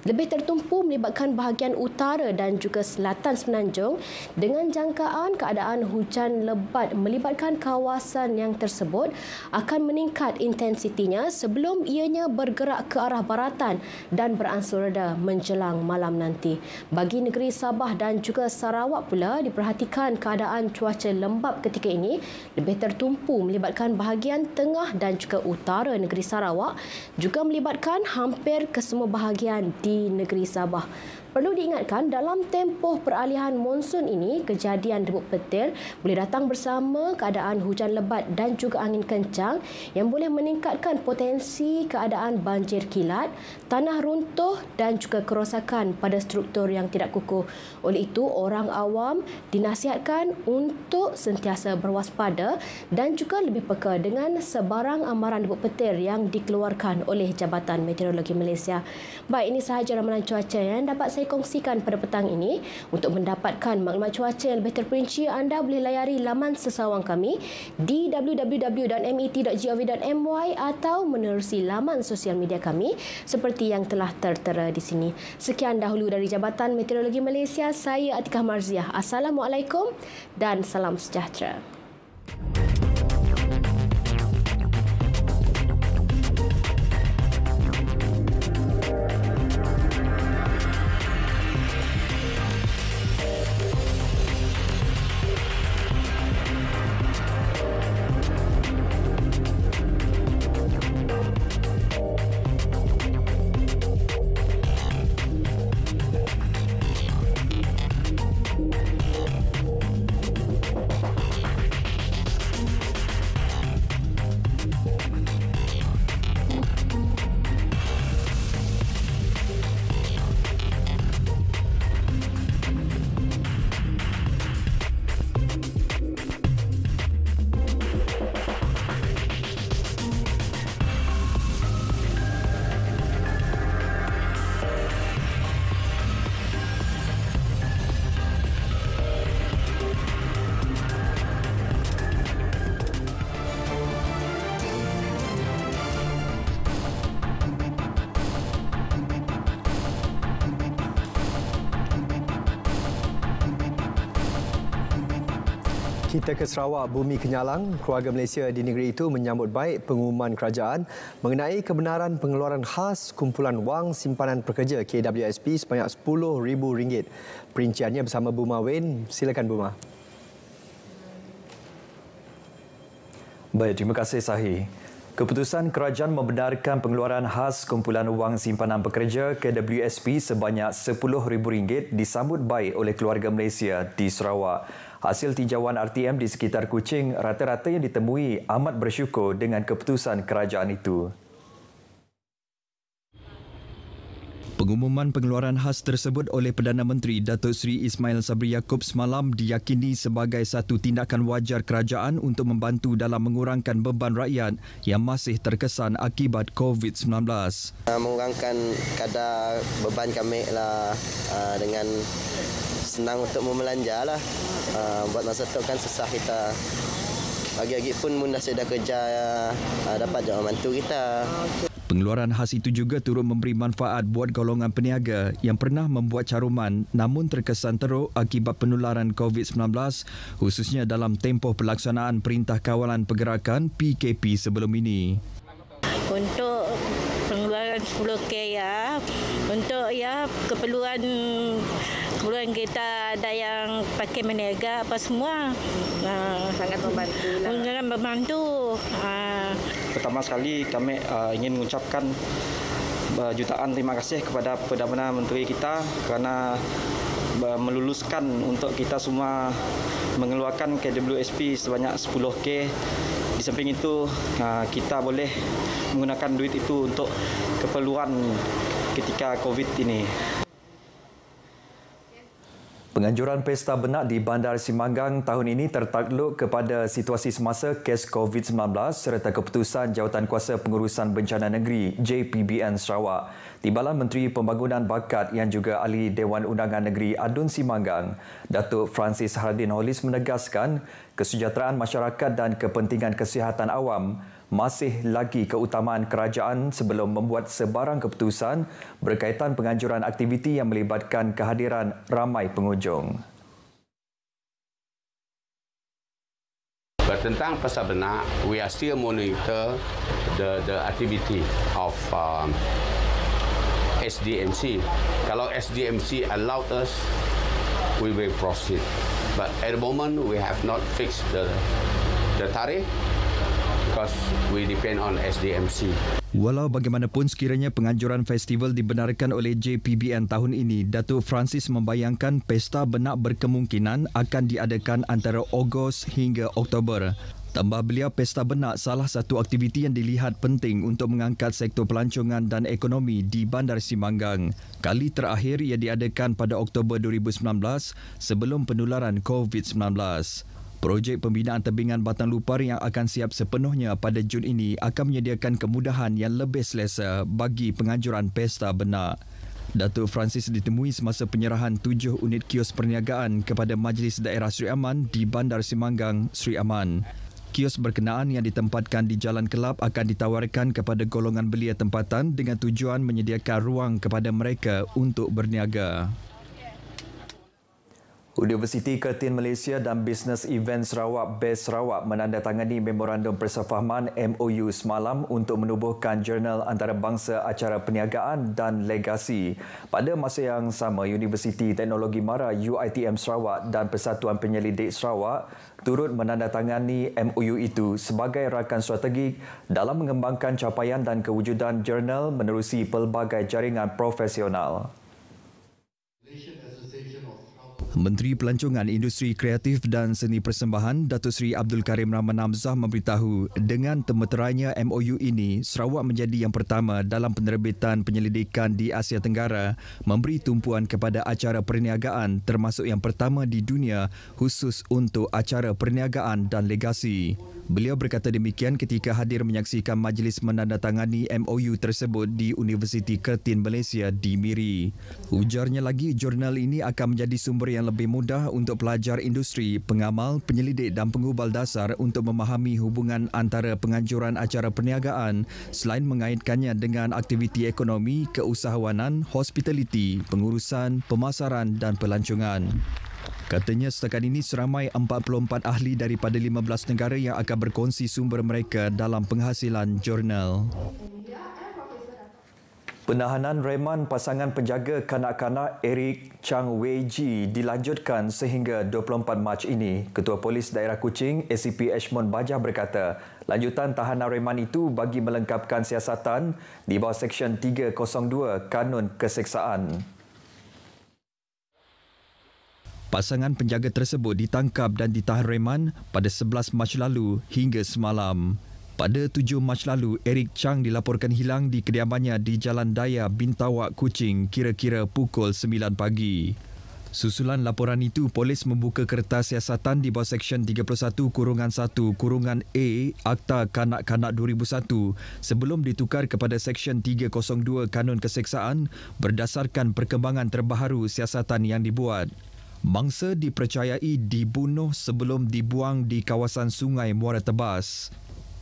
S8: lebih tertumpu melibatkan bahagian utara dan juga selatan semenanjung dengan jangkaan keadaan hujan lebat melibatkan kawasan yang tersebut akan meningkat intensitinya sebelum ianya bergerak ke arah baratan dan beransur reda menjelang malam nanti. Bagi negeri Sabah dan juga Sarawak pula diperhatikan keadaan cuaca lembap ketika ini lebih tertumpu melibatkan bahagian tengah dan juga utara negeri Sarawak juga melibatkan hampir kesemua bahagian di di negeri Sabah. Perlu diingatkan dalam tempoh peralihan monsun ini kejadian debu petir boleh datang bersama keadaan hujan lebat dan juga angin kencang yang boleh meningkatkan potensi keadaan banjir kilat tanah runtuh dan juga kerosakan pada struktur yang tidak kukuh. Oleh itu, orang awam dinasihatkan untuk sentiasa berwaspada dan juga lebih peka dengan sebarang amaran debu petir yang dikeluarkan oleh Jabatan Meteorologi Malaysia. Baik, ini sahaja ramalan cuaca yang dapat saya kongsikan pada petang ini. Untuk mendapatkan maklumat cuaca yang lebih terperinci, anda boleh layari laman sesawang kami di www.met.gov.my atau menerusi laman sosial media kami seperti seperti yang telah tertera di sini. Sekian dahulu dari Jabatan Meteorologi Malaysia, saya Atikah Marziah. Assalamualaikum dan salam sejahtera.
S1: ke Sarawak Bumi Kenyalang, keluarga Malaysia di negeri itu menyambut baik pengumuman kerajaan mengenai kebenaran pengeluaran khas kumpulan wang simpanan pekerja KWSP sebanyak RM10,000. Perinciannya bersama Buma Wen. Silakan Buma.
S6: Baik, terima kasih Sahi. Keputusan kerajaan membenarkan pengeluaran khas kumpulan wang simpanan pekerja KWSP sebanyak RM10,000 disambut baik oleh keluarga Malaysia di Sarawak. Hasil tinjauan RTM di sekitar Kuching rata-rata yang ditemui amat bersyukur dengan keputusan kerajaan itu. Pengumuman pengeluaran khas tersebut oleh Perdana Menteri Datuk Seri Ismail Sabri Yaakob semalam diyakini sebagai satu tindakan wajar kerajaan untuk membantu dalam mengurangkan beban rakyat yang masih terkesan akibat COVID-19.
S1: Ah, mengurangkan kadar beban kami lah, ah, dengan senang untuk membelanja. Lah. Ah, buat masa itu kan susah
S3: kita Pagi-pagi pun pun dah saya kerja uh, dapat jawab mantu kita.
S6: Pengeluaran khas itu juga turut memberi manfaat buat golongan peniaga yang pernah membuat caruman namun terkesan teruk akibat penularan COVID-19 khususnya dalam tempoh pelaksanaan Perintah Kawalan Pergerakan PKP sebelum ini.
S8: Untuk pengeluaran 10K ya, untuk ya keperluan kebetulan kita ada yang pakai meniaga apa semua. Ah, sangat membantu. Lah. Sangat membantu. Ah.
S1: Pertama sekali kami
S6: ah, ingin mengucapkan jutaan terima kasih kepada Perdana Menteri kita kerana meluluskan untuk kita semua mengeluarkan KWSP
S1: sebanyak 10K. Di samping itu, kita boleh menggunakan duit itu untuk keperluan ketika COVID ini.
S6: Penganjuran pesta benak di Bandar Simanggang tahun ini tertakluk kepada situasi semasa kes COVID-19 serta keputusan Jawatan Kuasa Pengurusan Bencana Negeri JPBN Sarawak. Timbalan Menteri Pembangunan Bakat yang juga ahli Dewan Undangan Negeri Adun Simanggang, Datuk Francis Hardin Hollis menegaskan kesejahteraan masyarakat dan kepentingan kesihatan awam masih lagi keutamaan kerajaan sebelum membuat sebarang keputusan berkaitan penganjuran aktiviti yang melibatkan kehadiran ramai pengunjung.
S2: Tentang pasal benar, we are still monitor the the activity of um, SDMC. Kalau SDMC allow us, we will proceed. But at the moment, we have not fixed the the tarikh because we depend on SDMC.
S6: Walau bagaimanapun sekiranya penganjuran festival dibenarkan oleh JPBN tahun ini, Datuk Francis membayangkan pesta benak berkemungkinan akan diadakan antara Ogos hingga Oktober. Tambah beliau, pesta benak salah satu aktiviti yang dilihat penting untuk mengangkat sektor pelancongan dan ekonomi di Bandar Simanggang. Kali terakhir ia diadakan pada Oktober 2019 sebelum penularan COVID-19. Projek pembinaan tebingan Batang Lupar yang akan siap sepenuhnya pada Jun ini akan menyediakan kemudahan yang lebih selesa bagi penganjuran pesta benar. Datuk Francis ditemui semasa penyerahan tujuh unit kios perniagaan kepada Majlis Daerah Sri Aman di Bandar Simanggang, Sri Aman. Kios berkenaan yang ditempatkan di Jalan Kelab akan ditawarkan kepada golongan belia tempatan dengan tujuan menyediakan ruang kepada mereka untuk berniaga. Universiti Kertin Malaysia dan Business Event Sarawak Best Sarawak menandatangani memorandum persefahaman MOU semalam untuk menubuhkan jurnal antarabangsa acara perniagaan dan legasi. Pada masa yang sama, Universiti Teknologi Mara UITM Sarawak dan Persatuan Penyelidik Sarawak turut menandatangani MOU itu sebagai rakan strategik dalam mengembangkan capaian dan kewujudan jurnal menerusi pelbagai jaringan profesional. Menteri Pelancongan Industri Kreatif dan Seni Persembahan Datuk Seri Abdul Karim Rahman Hamzah memberitahu dengan temeteranya MOU ini Sarawak menjadi yang pertama dalam penerbitan penyelidikan di Asia Tenggara memberi tumpuan kepada acara perniagaan termasuk yang pertama di dunia khusus untuk acara perniagaan dan legasi. Beliau berkata demikian ketika hadir menyaksikan majlis menandatangani MOU tersebut di Universiti Kertin Malaysia di Miri. Ujarnya lagi, jurnal ini akan menjadi sumber yang lebih mudah untuk pelajar industri, pengamal, penyelidik dan pengubal dasar untuk memahami hubungan antara penganjuran acara perniagaan selain mengaitkannya dengan aktiviti ekonomi, keusahawanan, hospitality, pengurusan, pemasaran dan pelancongan. Katanya setakat ini seramai 44 ahli daripada 15 negara yang akan berkongsi sumber mereka dalam penghasilan jurnal. Penahanan reman pasangan penjaga kanak-kanak Eric Chang Wei Ji dilanjutkan sehingga 24 Mac ini. Ketua Polis Daerah Kuching, ACP Ashmon Bajah berkata, lanjutan tahanan reman itu bagi melengkapkan siasatan di bawah Seksyen 302 Kanun Keseksaan. Pasangan penjaga tersebut ditangkap dan ditahan reman pada 11 Mac lalu hingga semalam. Pada 7 Mac lalu, Eric Chang dilaporkan hilang di kediamannya di Jalan Daya Bintawak, Kucing kira-kira pukul 9 pagi. Susulan laporan itu, polis membuka kertas siasatan di bawah Seksyen 31 Kurungan 1 Kurungan A Akta Kanak-Kanak 2001 sebelum ditukar kepada Seksyen 302 Kanun Keseksaan berdasarkan perkembangan terbaru siasatan yang dibuat. Mangsa dipercayai dibunuh sebelum dibuang di kawasan sungai Muara Tebas.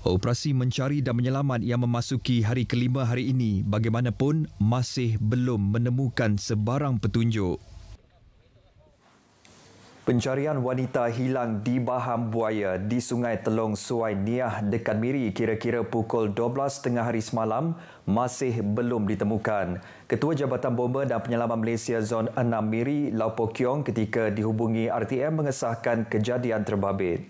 S6: Operasi mencari dan menyelamat yang memasuki hari kelima hari ini bagaimanapun masih belum menemukan sebarang petunjuk. Pencarian wanita hilang di Baham Buaya di Sungai Telong Suai Niah dekat Miri kira-kira pukul 12.30 hari semalam masih belum ditemukan. Ketua Jabatan Bomba dan Penyelaman Malaysia Zon 6 Miri, Lau Po Kiong ketika dihubungi RTM mengesahkan kejadian terbabit.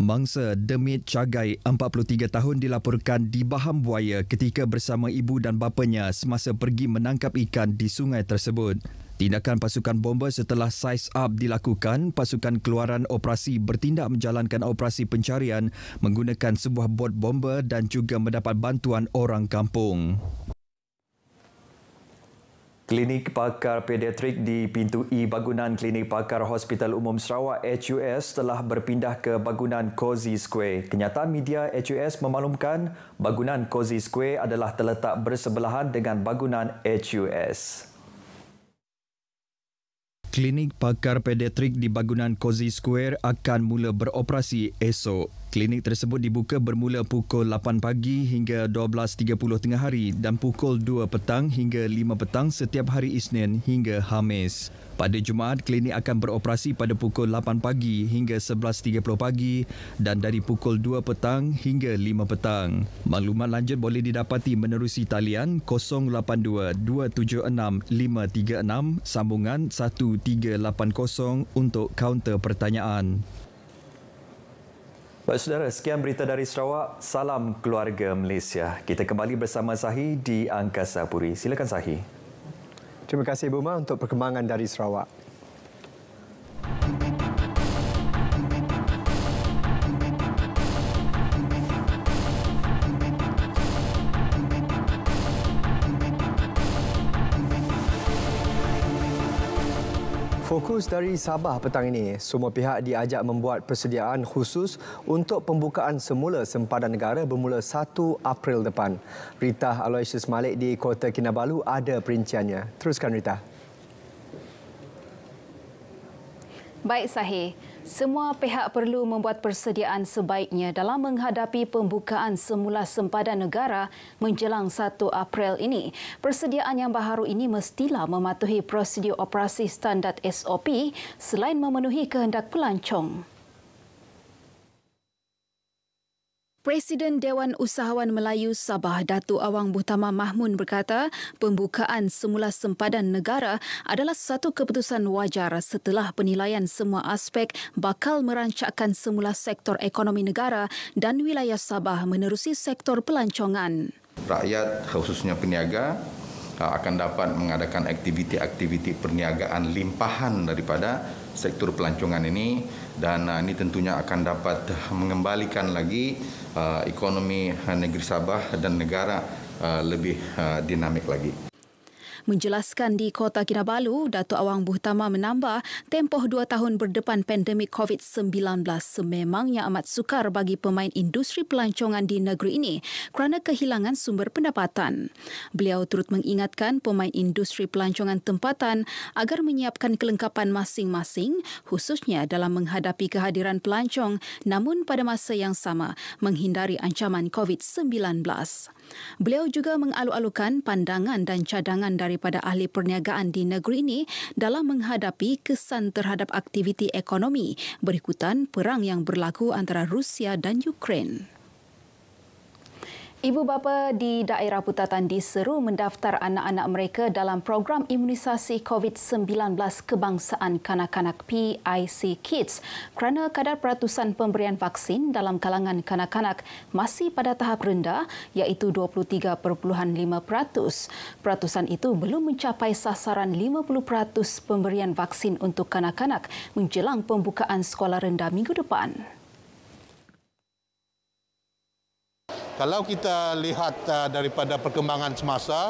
S6: Mangsa Demit Cagai, 43 tahun dilaporkan di Baham Buaya ketika bersama ibu dan bapanya semasa pergi menangkap ikan di sungai tersebut. Tindakan pasukan bomba setelah size up dilakukan, pasukan keluaran operasi bertindak menjalankan operasi pencarian menggunakan sebuah bot bomba dan juga mendapat bantuan orang kampung. Klinik Pakar Pediatrik di pintu E bangunan Klinik Pakar Hospital Umum Sarawak HUS telah berpindah ke bangunan Cozy Square. Kenyataan media HUS memaklumkan bangunan Cozy Square adalah terletak bersebelahan dengan bangunan HUS. Klinik pakar pediatrik di bangunan Cozy Square akan mula beroperasi esok. Klinik tersebut dibuka bermula pukul 8 pagi hingga 12.30 tengah hari dan pukul 2 petang hingga 5 petang setiap hari Isnin hingga Hamis. Pada Jumaat, klinik akan beroperasi pada pukul 8 pagi hingga 11.30 pagi dan dari pukul 2 petang hingga 5 petang. Maklumat lanjut boleh didapati menerusi talian 082-276-536 sambungan 1380 untuk kaunter pertanyaan. Baik saudara, sekian berita dari Sarawak. Salam keluarga Malaysia. Kita kembali bersama Sahih di Angkasa Puri. Silakan Sahih.
S1: Terima kasih Ibu Ma untuk perkembangan dari Sarawak. Fokus dari Sabah petang ini, semua pihak diajak membuat persediaan khusus untuk pembukaan semula sempadan negara bermula 1 April depan. Rita Aloysius Malik di Kota Kinabalu ada perinciannya. Teruskan Rita.
S7: Baik Sahih, semua pihak perlu membuat persediaan sebaiknya dalam menghadapi pembukaan semula sempadan negara menjelang 1 April ini. Persediaan yang baharu ini mestilah mematuhi prosedur operasi standar SOP selain memenuhi kehendak pelancong. Presiden Dewan Usahawan Melayu Sabah Datu Awang Butama Mahmun berkata, pembukaan semula sempadan negara adalah satu keputusan wajar setelah penilaian semua aspek bakal merancakkan semula sektor ekonomi negara dan wilayah Sabah menerusi sektor pelancongan.
S2: Rakyat khususnya peniaga ah, akan dapat mengadakan aktiviti-aktiviti perniagaan limpahan daripada sektor pelancongan ini dan uh, ini tentunya akan dapat mengembalikan lagi uh, ekonomi uh, negeri Sabah dan negara uh, lebih uh, dinamik lagi
S7: menjelaskan di Kota Kinabalu, Datuk Awang Buhtama menambah tempoh dua tahun berdepan pandemik COVID-19 sememangnya amat sukar bagi pemain industri pelancongan di negeri ini kerana kehilangan sumber pendapatan. Beliau turut mengingatkan pemain industri pelancongan tempatan agar menyiapkan kelengkapan masing-masing khususnya dalam menghadapi kehadiran pelancong namun pada masa yang sama menghindari ancaman COVID-19. Beliau juga mengalu-alukan pandangan dan cadangan dari daripada ahli perniagaan di negeri ini dalam menghadapi kesan terhadap aktiviti ekonomi berikutan perang yang berlaku antara Rusia dan Ukraine. Ibu bapa di daerah Putatan diseru mendaftar anak-anak mereka dalam program imunisasi COVID-19 kebangsaan kanak-kanak PIC Kids kerana kadar peratusan pemberian vaksin dalam kalangan kanak-kanak masih pada tahap rendah iaitu 23.5%. Peratusan itu belum mencapai sasaran 50% pemberian vaksin untuk kanak-kanak menjelang pembukaan sekolah rendah minggu depan.
S2: Kalau kita lihat uh, daripada perkembangan semasa,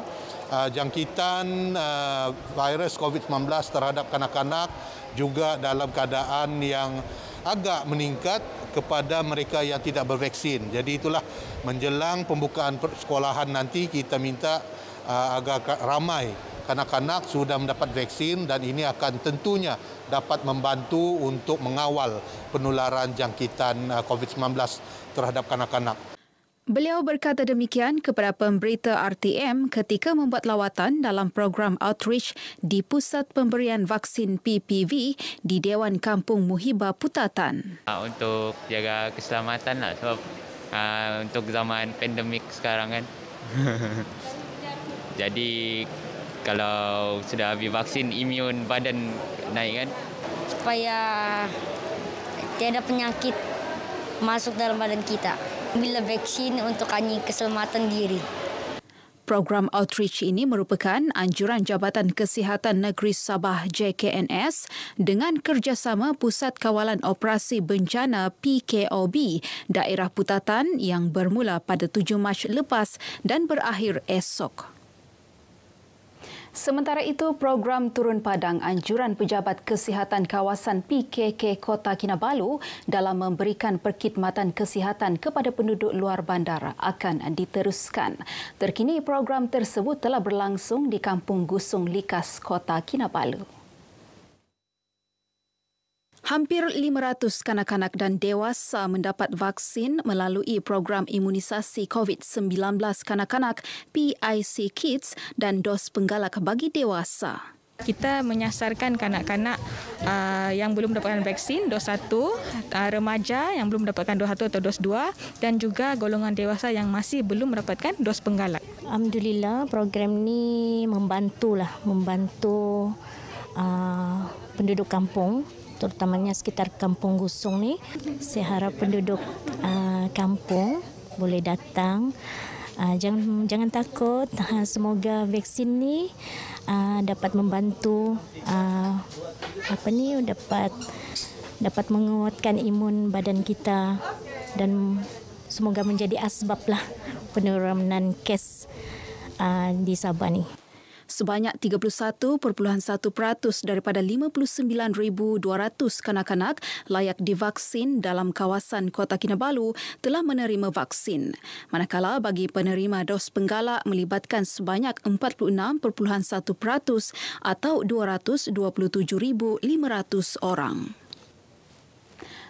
S2: uh, jangkitan uh, virus COVID-19 terhadap kanak-kanak juga dalam keadaan yang agak meningkat kepada mereka yang tidak bervaksin. Jadi itulah menjelang pembukaan sekolahan nanti kita minta agak ramai kanak-kanak sudah mendapat vaksin dan ini akan tentunya dapat membantu untuk mengawal penularan jangkitan uh, COVID-19 terhadap kanak-kanak.
S7: Beliau berkata demikian kepada pemberita RTM ketika membuat lawatan dalam program outreach di Pusat Pemberian Vaksin PPV di Dewan Kampung Muhibah Putatan.
S3: Ah, untuk jaga keselamatan lah sebab uh, untuk zaman pandemik sekarang kan. Jadi kalau sudah habis vaksin, imun badan naik kan.
S8: Supaya
S4: tiada penyakit masuk dalam badan kita bila vaksin
S7: untuk hanya keselamatan diri. Program outreach ini merupakan anjuran Jabatan Kesihatan Negeri Sabah JKNS dengan kerjasama Pusat Kawalan Operasi Bencana PKOB Daerah Putatan yang bermula pada 7 Mac lepas dan berakhir esok. Sementara itu, program Turun Padang Anjuran Pejabat Kesihatan Kawasan PKK Kota Kinabalu dalam memberikan perkhidmatan kesihatan kepada penduduk luar bandar akan diteruskan. Terkini program tersebut telah berlangsung di Kampung Gusung Likas Kota Kinabalu. Hampir 500 kanak-kanak dan dewasa mendapat vaksin melalui program imunisasi COVID-19 kanak-kanak PIC Kids dan dos penggalak bagi
S5: dewasa. Kita menyasarkan kanak-kanak uh, yang belum mendapatkan vaksin dos 1, uh, remaja yang belum mendapatkan dos 1 atau dos 2 dan juga golongan dewasa yang masih belum mendapatkan dos penggalak.
S8: Alhamdulillah program ini membantulah membantu uh, penduduk kampung terutamanya sekitar kampung Gusung ni. Saya harap penduduk uh, kampung boleh datang. Uh, ah, jangan jangan takut. Uh, semoga vaksin ni uh, dapat membantu uh, apa ni dapat dapat menguatkan imun badan kita dan semoga menjadi asbablah
S7: penurunan kes uh, di Sabah ni. Sebanyak 31.1% daripada 59,200 kanak-kanak layak divaksin dalam kawasan Kota Kinabalu telah menerima vaksin. Manakala bagi penerima dos penggalak melibatkan sebanyak 46.1% atau 227,500 orang.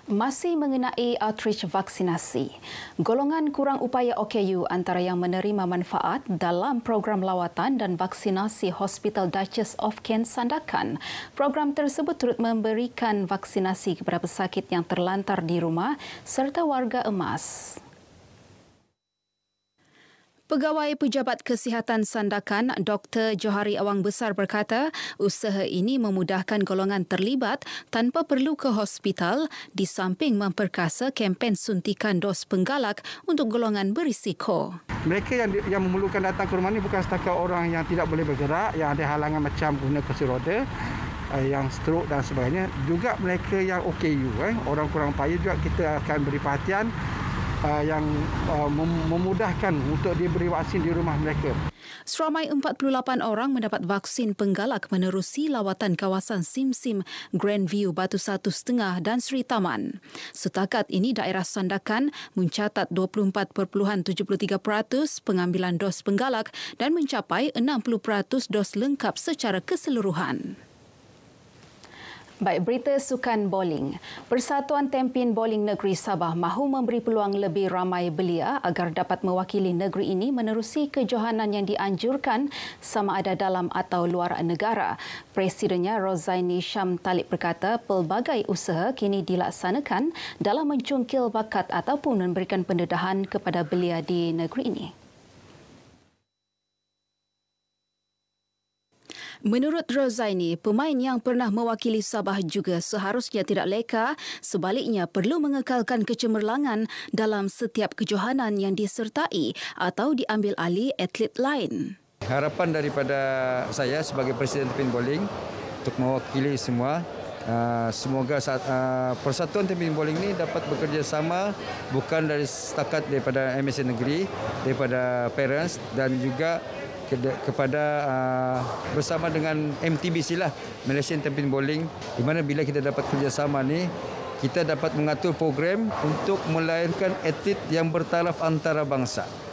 S7: Masih mengenai outreach vaksinasi, golongan kurang upaya OKU antara yang menerima manfaat dalam program lawatan dan vaksinasi Hospital Duchess of Kent Sandakan. Program tersebut turut memberikan vaksinasi kepada pesakit yang terlantar di rumah serta warga emas. Pegawai Pejabat Kesihatan Sandakan Dr. Johari Awang Besar berkata, usaha ini memudahkan golongan terlibat tanpa perlu ke hospital di samping memperkasa kempen suntikan dos penggalak untuk golongan berisiko.
S2: Mereka yang, yang memerlukan datang ke rumah ini bukan setakat orang yang tidak boleh bergerak, yang ada halangan macam guna kursi roda, eh, yang stroke dan sebagainya. Juga mereka yang OKU, eh. orang kurang payah juga kita akan beri perhatian uh, yang uh, memudahkan untuk diberi vaksin di rumah mereka.
S7: Seramai 48 orang mendapat vaksin penggalak menerusi lawatan kawasan Simsim, Grandview, Batu Satu Setengah dan Seri Taman. Setakat ini daerah Sandakan mencatat 24.73% pengambilan dos penggalak dan mencapai 60% dos lengkap secara keseluruhan. Baik, berita sukan bowling. Persatuan Tempin Bowling Negeri Sabah mahu memberi peluang lebih ramai belia agar dapat mewakili negeri ini menerusi kejohanan yang dianjurkan sama ada dalam atau luar negara. Presidennya Rozaini Syam Talib berkata pelbagai usaha kini dilaksanakan dalam mencungkil bakat ataupun memberikan pendedahan kepada belia di negeri ini. Menurut Rozaini, pemain yang pernah mewakili Sabah juga seharusnya tidak leka, sebaliknya perlu mengekalkan kecemerlangan dalam setiap kejohanan yang disertai atau diambil alih atlet lain.
S6: Harapan daripada saya sebagai Presiden Tepin Bowling untuk mewakili semua, uh, semoga saat uh, persatuan Tepin Bowling ini dapat bekerjasama bukan dari setakat daripada MSN Negeri, daripada parents dan juga kepada uh, bersama dengan MTBC lah Malaysian Tempin Bowling di mana bila kita dapat kerjasama ni kita dapat mengatur program untuk melahirkan atlet yang bertaraf antarabangsa.
S7: bangsa.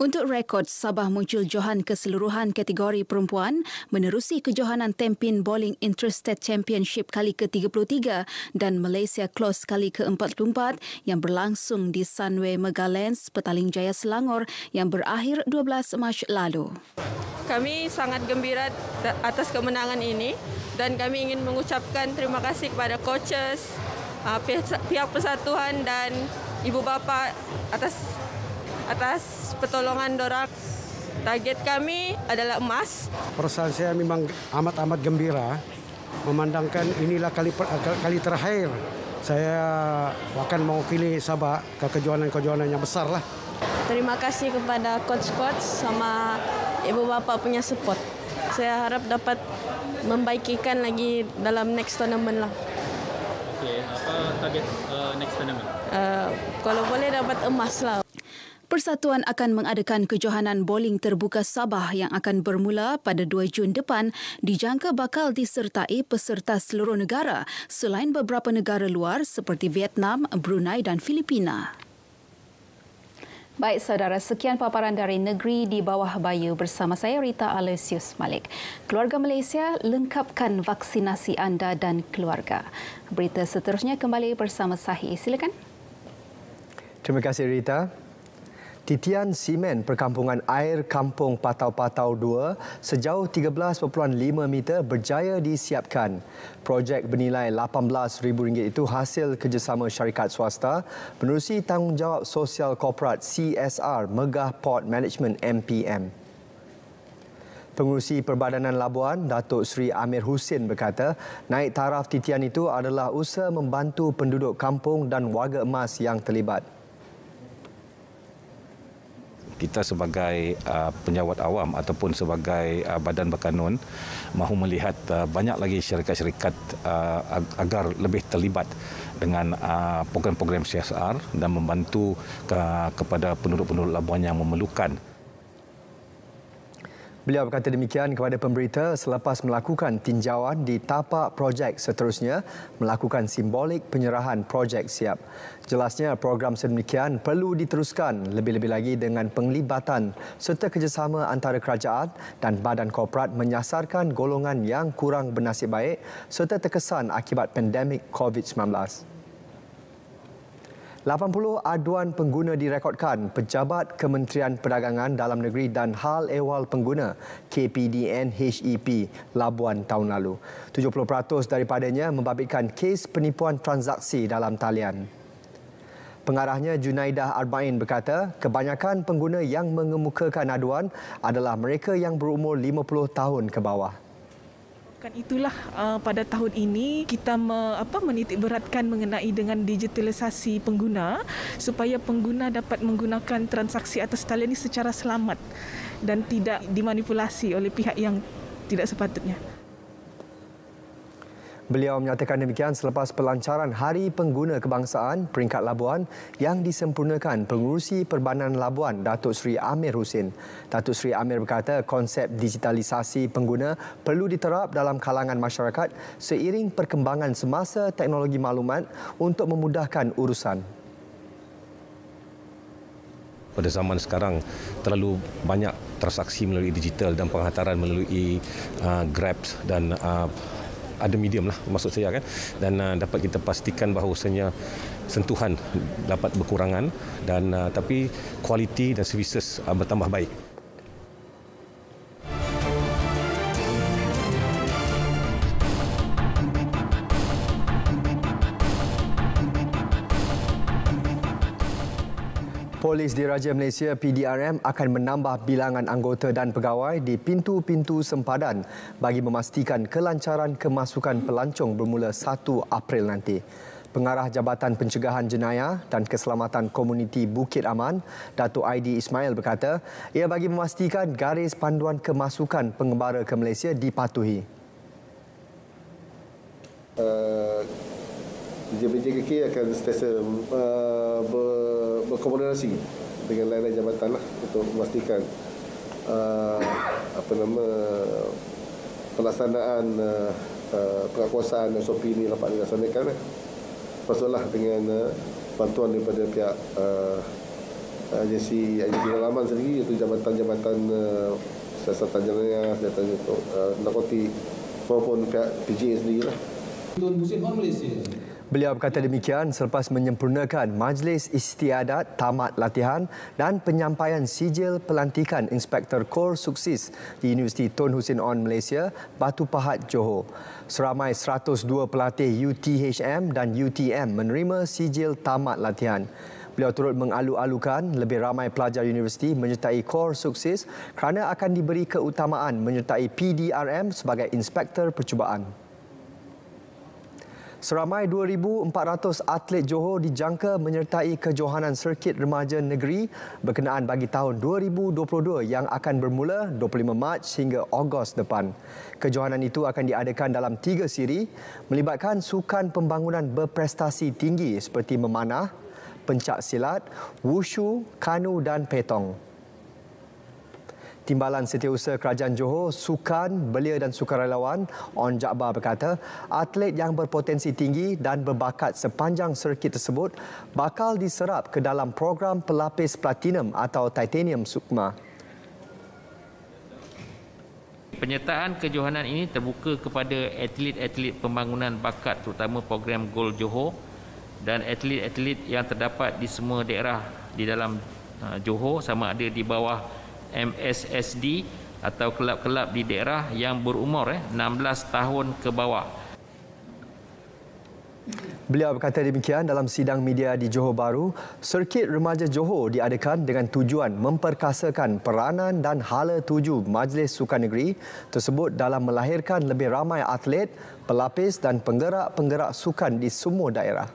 S7: Untuk rekod, Sabah muncul johan keseluruhan kategori perempuan menerusi kejohanan Tempin Bowling Interstate Championship kali ke-33 dan Malaysia Close kali ke-44 yang berlangsung di Sunway Megalens, Petaling Jaya Selangor yang berakhir 12 Mac lalu.
S5: Kami sangat gembira atas kemenangan ini dan kami ingin mengucapkan terima kasih kepada coaches, ah, pihak persatuan dan ibu bapa atas atas pertolongan Dorak. Target kami adalah emas.
S1: Perasaan saya memang amat-amat gembira memandangkan inilah kali kali terakhir saya akan mewakili Sabah ke kejuanan-kejuanan yang besar lah.
S5: Terima kasih kepada Coach Coach sama ibu bapa punya support. Saya harap dapat membaikikan lagi dalam next tournament lah.
S3: Okay, apa target uh, next tournament?
S5: Uh, kalau boleh dapat emas lah.
S7: Persatuan akan mengadakan kejohanan bowling terbuka Sabah yang akan bermula pada 2 Jun depan dijangka bakal disertai peserta seluruh negara selain beberapa negara luar seperti Vietnam, Brunei dan Filipina. Baik saudara, sekian paparan dari Negeri di Bawah Bayu bersama saya Rita Alesius Malik. Keluarga Malaysia, lengkapkan vaksinasi anda dan keluarga. Berita seterusnya kembali bersama Sahih. Silakan.
S1: Terima kasih Rita titian simen perkampungan air kampung Patau-Patau 2 sejauh 13.5 meter berjaya disiapkan. Projek bernilai RM18,000 itu hasil kerjasama syarikat swasta menerusi tanggungjawab sosial korporat CSR Megah Port Management MPM. Pengurusi Perbadanan Labuan, Datuk Sri Amir Husin berkata, naik taraf titian itu adalah usaha membantu penduduk kampung dan warga emas yang terlibat
S3: kita sebagai uh, penjawat awam ataupun sebagai uh, badan berkanun mahu melihat uh, banyak lagi syarikat-syarikat uh, agar lebih terlibat dengan uh, program-program CSR dan membantu uh, kepada penduduk-penduduk
S2: Labuan yang memerlukan
S1: Beliau berkata demikian kepada pemberita selepas melakukan tinjauan di tapak projek seterusnya melakukan simbolik penyerahan projek siap. Jelasnya program sedemikian perlu diteruskan lebih-lebih lagi dengan penglibatan serta kerjasama antara kerajaan dan badan korporat menyasarkan golongan yang kurang bernasib baik serta terkesan akibat pandemik COVID-19. 80 aduan pengguna direkodkan Pejabat Kementerian Perdagangan Dalam Negeri dan Hal Ewal Pengguna KPDN HEP Labuan tahun lalu. 70% daripadanya membabitkan kes penipuan transaksi dalam talian. Pengarahnya Junaidah Arbain berkata, kebanyakan pengguna yang mengemukakan aduan adalah mereka yang berumur 50 tahun ke bawah.
S5: Bukan itulah uh, pada tahun ini kita me, apa menitik beratkan mengenai dengan digitalisasi pengguna supaya pengguna dapat menggunakan transaksi atas talian ini secara selamat dan tidak dimanipulasi oleh pihak yang tidak sepatutnya.
S1: Beliau menyatakan demikian selepas pelancaran Hari Pengguna Kebangsaan Peringkat Labuan yang disempurnakan pengurusi Perbanan Labuan Datuk Seri Amir Husin. Datuk Seri Amir berkata konsep digitalisasi pengguna perlu diterap dalam kalangan masyarakat seiring perkembangan semasa teknologi maklumat untuk memudahkan urusan.
S3: Pada zaman sekarang terlalu banyak transaksi melalui digital dan penghantaran melalui uh, Grab dan uh, ada medium lah maksud saya kan dan uh, dapat kita pastikan bahawasanya sentuhan dapat berkurangan dan uh, tapi kualiti dan services uh, bertambah baik
S1: Polis Diraja Malaysia PDRM akan menambah bilangan anggota dan pegawai di pintu-pintu sempadan bagi memastikan kelancaran kemasukan pelancong bermula 1 April nanti. Pengarah Jabatan Pencegahan Jenayah dan Keselamatan Komuniti Bukit Aman, Datuk Aidi Ismail berkata, ia bagi memastikan garis panduan kemasukan pengembara ke Malaysia dipatuhi.
S2: Uh, eh, JBJKK akan sentiasa uh, ber akomodasi dengan lain-lain jabatan lah untuk memastikan uh, apa nama pelaksanaan uh, uh, pengakuasaan SOP ini dapat dilaksanakan lah. Pasalah dengan uh, bantuan daripada pihak uh, agensi agensi dalaman sendiri iaitu jabatan-jabatan uh, siasatan jalan siasatan untuk uh, narkotik maupun pihak PJ sendiri lah. musim Busin Malaysia. Beliau berkata
S1: demikian selepas menyempurnakan majlis istiadat tamat latihan dan penyampaian sijil pelantikan Inspektor Kor Suksis di Universiti Tun Hussein On Malaysia, Batu Pahat, Johor. Seramai 102 pelatih UTHM dan UTM menerima sijil tamat latihan. Beliau turut mengalu-alukan lebih ramai pelajar universiti menyertai kor sukses kerana akan diberi keutamaan menyertai PDRM sebagai inspektor percubaan. Seramai 2,400 atlet Johor dijangka menyertai kejohanan sirkuit remaja negeri berkenaan bagi tahun 2022 yang akan bermula 25 Mac hingga Ogos depan. Kejohanan itu akan diadakan dalam tiga siri melibatkan sukan pembangunan berprestasi tinggi seperti memanah, pencak silat, wushu, kanu dan petong. Timbalan Setiausaha Kerajaan Johor, Sukan, Belia dan Sukarelawan, On Jabbar berkata, atlet yang berpotensi tinggi dan berbakat sepanjang sirkuit tersebut bakal diserap ke dalam program pelapis platinum atau titanium sukma.
S3: Penyertaan kejohanan ini terbuka kepada atlet-atlet pembangunan bakat terutama program Gol Johor dan atlet-atlet yang terdapat di semua daerah di dalam uh, Johor sama ada di bawah MSSD atau kelab-kelab di daerah yang berumur eh, 16 tahun ke bawah.
S1: Beliau berkata demikian dalam sidang media di Johor Baru, sirkuit remaja Johor diadakan dengan tujuan memperkasakan peranan dan hala tuju Majlis Sukan Negeri tersebut dalam melahirkan lebih ramai atlet, pelapis dan penggerak-penggerak sukan di semua daerah.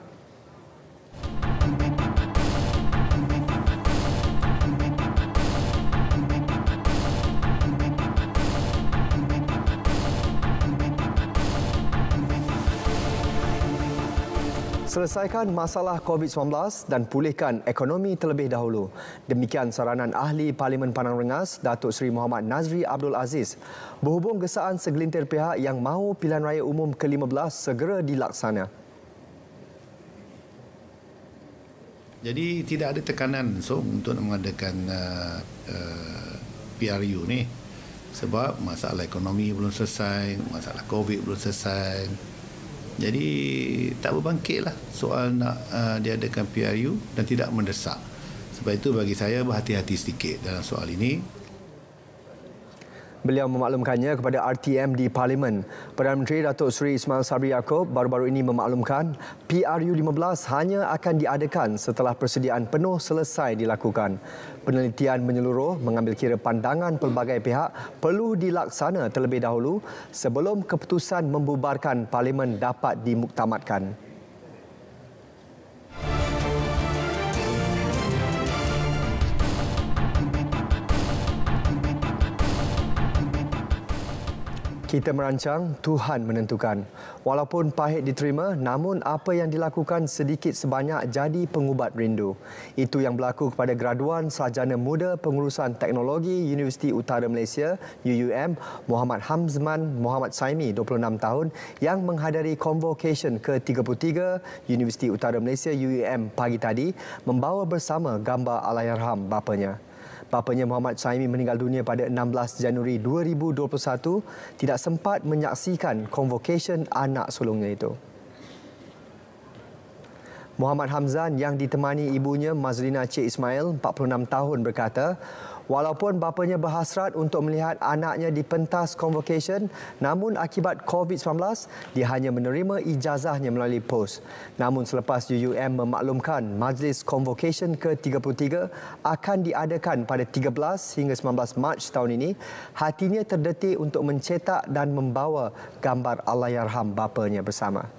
S1: selesaikan masalah COVID-19 dan pulihkan ekonomi terlebih dahulu. Demikian saranan Ahli Parlimen Panang Rengas, Datuk Seri Muhammad Nazri Abdul Aziz. Berhubung gesaan segelintir pihak yang mahu pilihan raya umum ke-15 segera dilaksana.
S2: Jadi tidak ada tekanan langsung untuk mengadakan uh, uh, PRU ni sebab masalah ekonomi belum selesai, masalah COVID belum selesai, jadi tak berbangkit lah soal nak uh, diadakan PRU dan tidak mendesak. Sebab itu bagi saya berhati-hati sedikit dalam soal ini.
S1: Beliau memaklumkannya kepada RTM di Parlimen. Perdana Menteri Datuk Seri Ismail Sabri Yaakob baru-baru ini memaklumkan PRU15 hanya akan diadakan setelah persediaan penuh selesai dilakukan. Penelitian menyeluruh mengambil kira pandangan pelbagai pihak perlu dilaksana terlebih dahulu sebelum keputusan membubarkan Parlimen dapat dimuktamadkan. kita merancang, Tuhan menentukan. Walaupun pahit diterima, namun apa yang dilakukan sedikit sebanyak jadi pengubat rindu. Itu yang berlaku kepada graduan sarjana muda pengurusan teknologi Universiti Utara Malaysia, UUM, Muhammad Hamzman Muhammad Saimi, 26 tahun, yang menghadiri convocation ke-33 Universiti Utara Malaysia, UUM, pagi tadi, membawa bersama gambar Alayarham bapanya. Bapanya Muhammad Saimi meninggal dunia pada 16 Januari 2021 tidak sempat menyaksikan convocation anak sulungnya itu. Muhammad Hamzan yang ditemani ibunya Mazlina Cik Ismail 46 tahun berkata, Walaupun bapanya berhasrat untuk melihat anaknya di pentas convocation, namun akibat COVID-19, dia hanya menerima ijazahnya melalui pos. Namun selepas UUM memaklumkan majlis convocation ke-33 akan diadakan pada 13 hingga 19 Mac tahun ini, hatinya terdetik untuk mencetak dan membawa gambar Allahyarham bapanya bersama.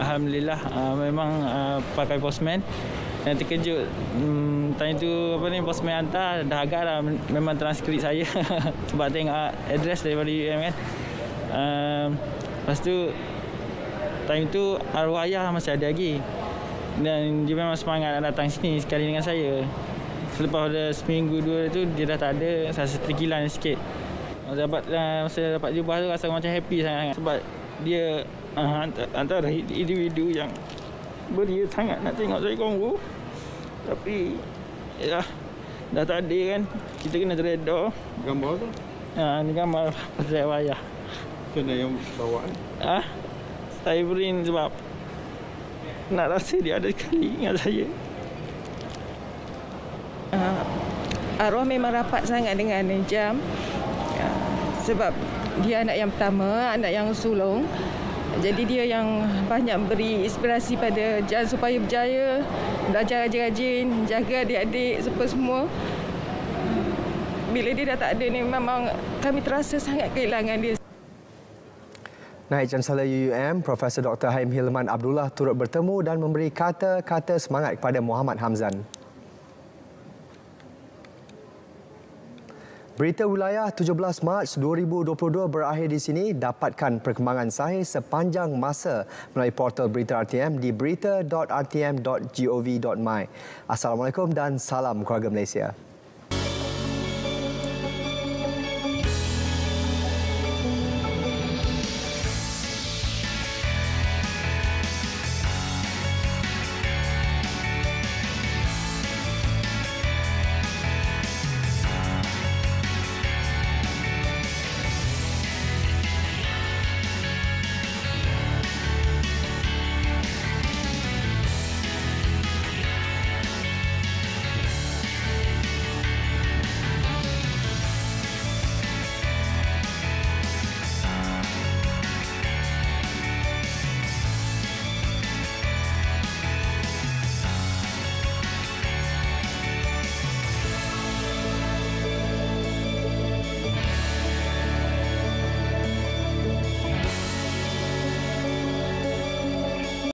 S3: Alhamdulillah uh, memang uh, pakai posmen. dan terkejut hmm, tanya tu apa ni postman hantar dah agak lah memang transkrip saya sebab tengok ah, address daripada UM kan uh, lepas tu time tu arwah ayah masih ada lagi dan dia memang semangat nak datang sini sekali dengan saya selepas dah seminggu dua tu dia dah tak ada rasa terkilan sikit masa dapat, masa dapat jubah tu rasa macam happy sangat, sangat. sebab dia uh, ah, antara, individu yang beria sangat nak tengok saya kongru tapi ya dah tak ada kan kita kena terredor gambar tu ha uh, ni gambar pasal wayah kena yang bawa ni ha uh, saya beri ni sebab nak rasa dia ada sekali dengan saya
S5: uh, arwah memang rapat sangat dengan jam uh, sebab dia anak yang pertama anak yang sulung jadi dia yang banyak beri inspirasi pada Jan supaya berjaya, belajar rajin-rajin, jaga adik-adik semua. Bila dia dah tak ada ni memang kami terasa sangat kehilangan dia.
S1: Naik Jansala UUM, Profesor Dr. Haim Hilman Abdullah turut bertemu dan memberi kata-kata semangat kepada Muhammad Hamzan. Berita wilayah 17 Mac 2022 berakhir di sini. Dapatkan perkembangan sahih sepanjang masa melalui portal Berita RTM di berita.rtm.gov.my. Assalamualaikum dan salam keluarga Malaysia.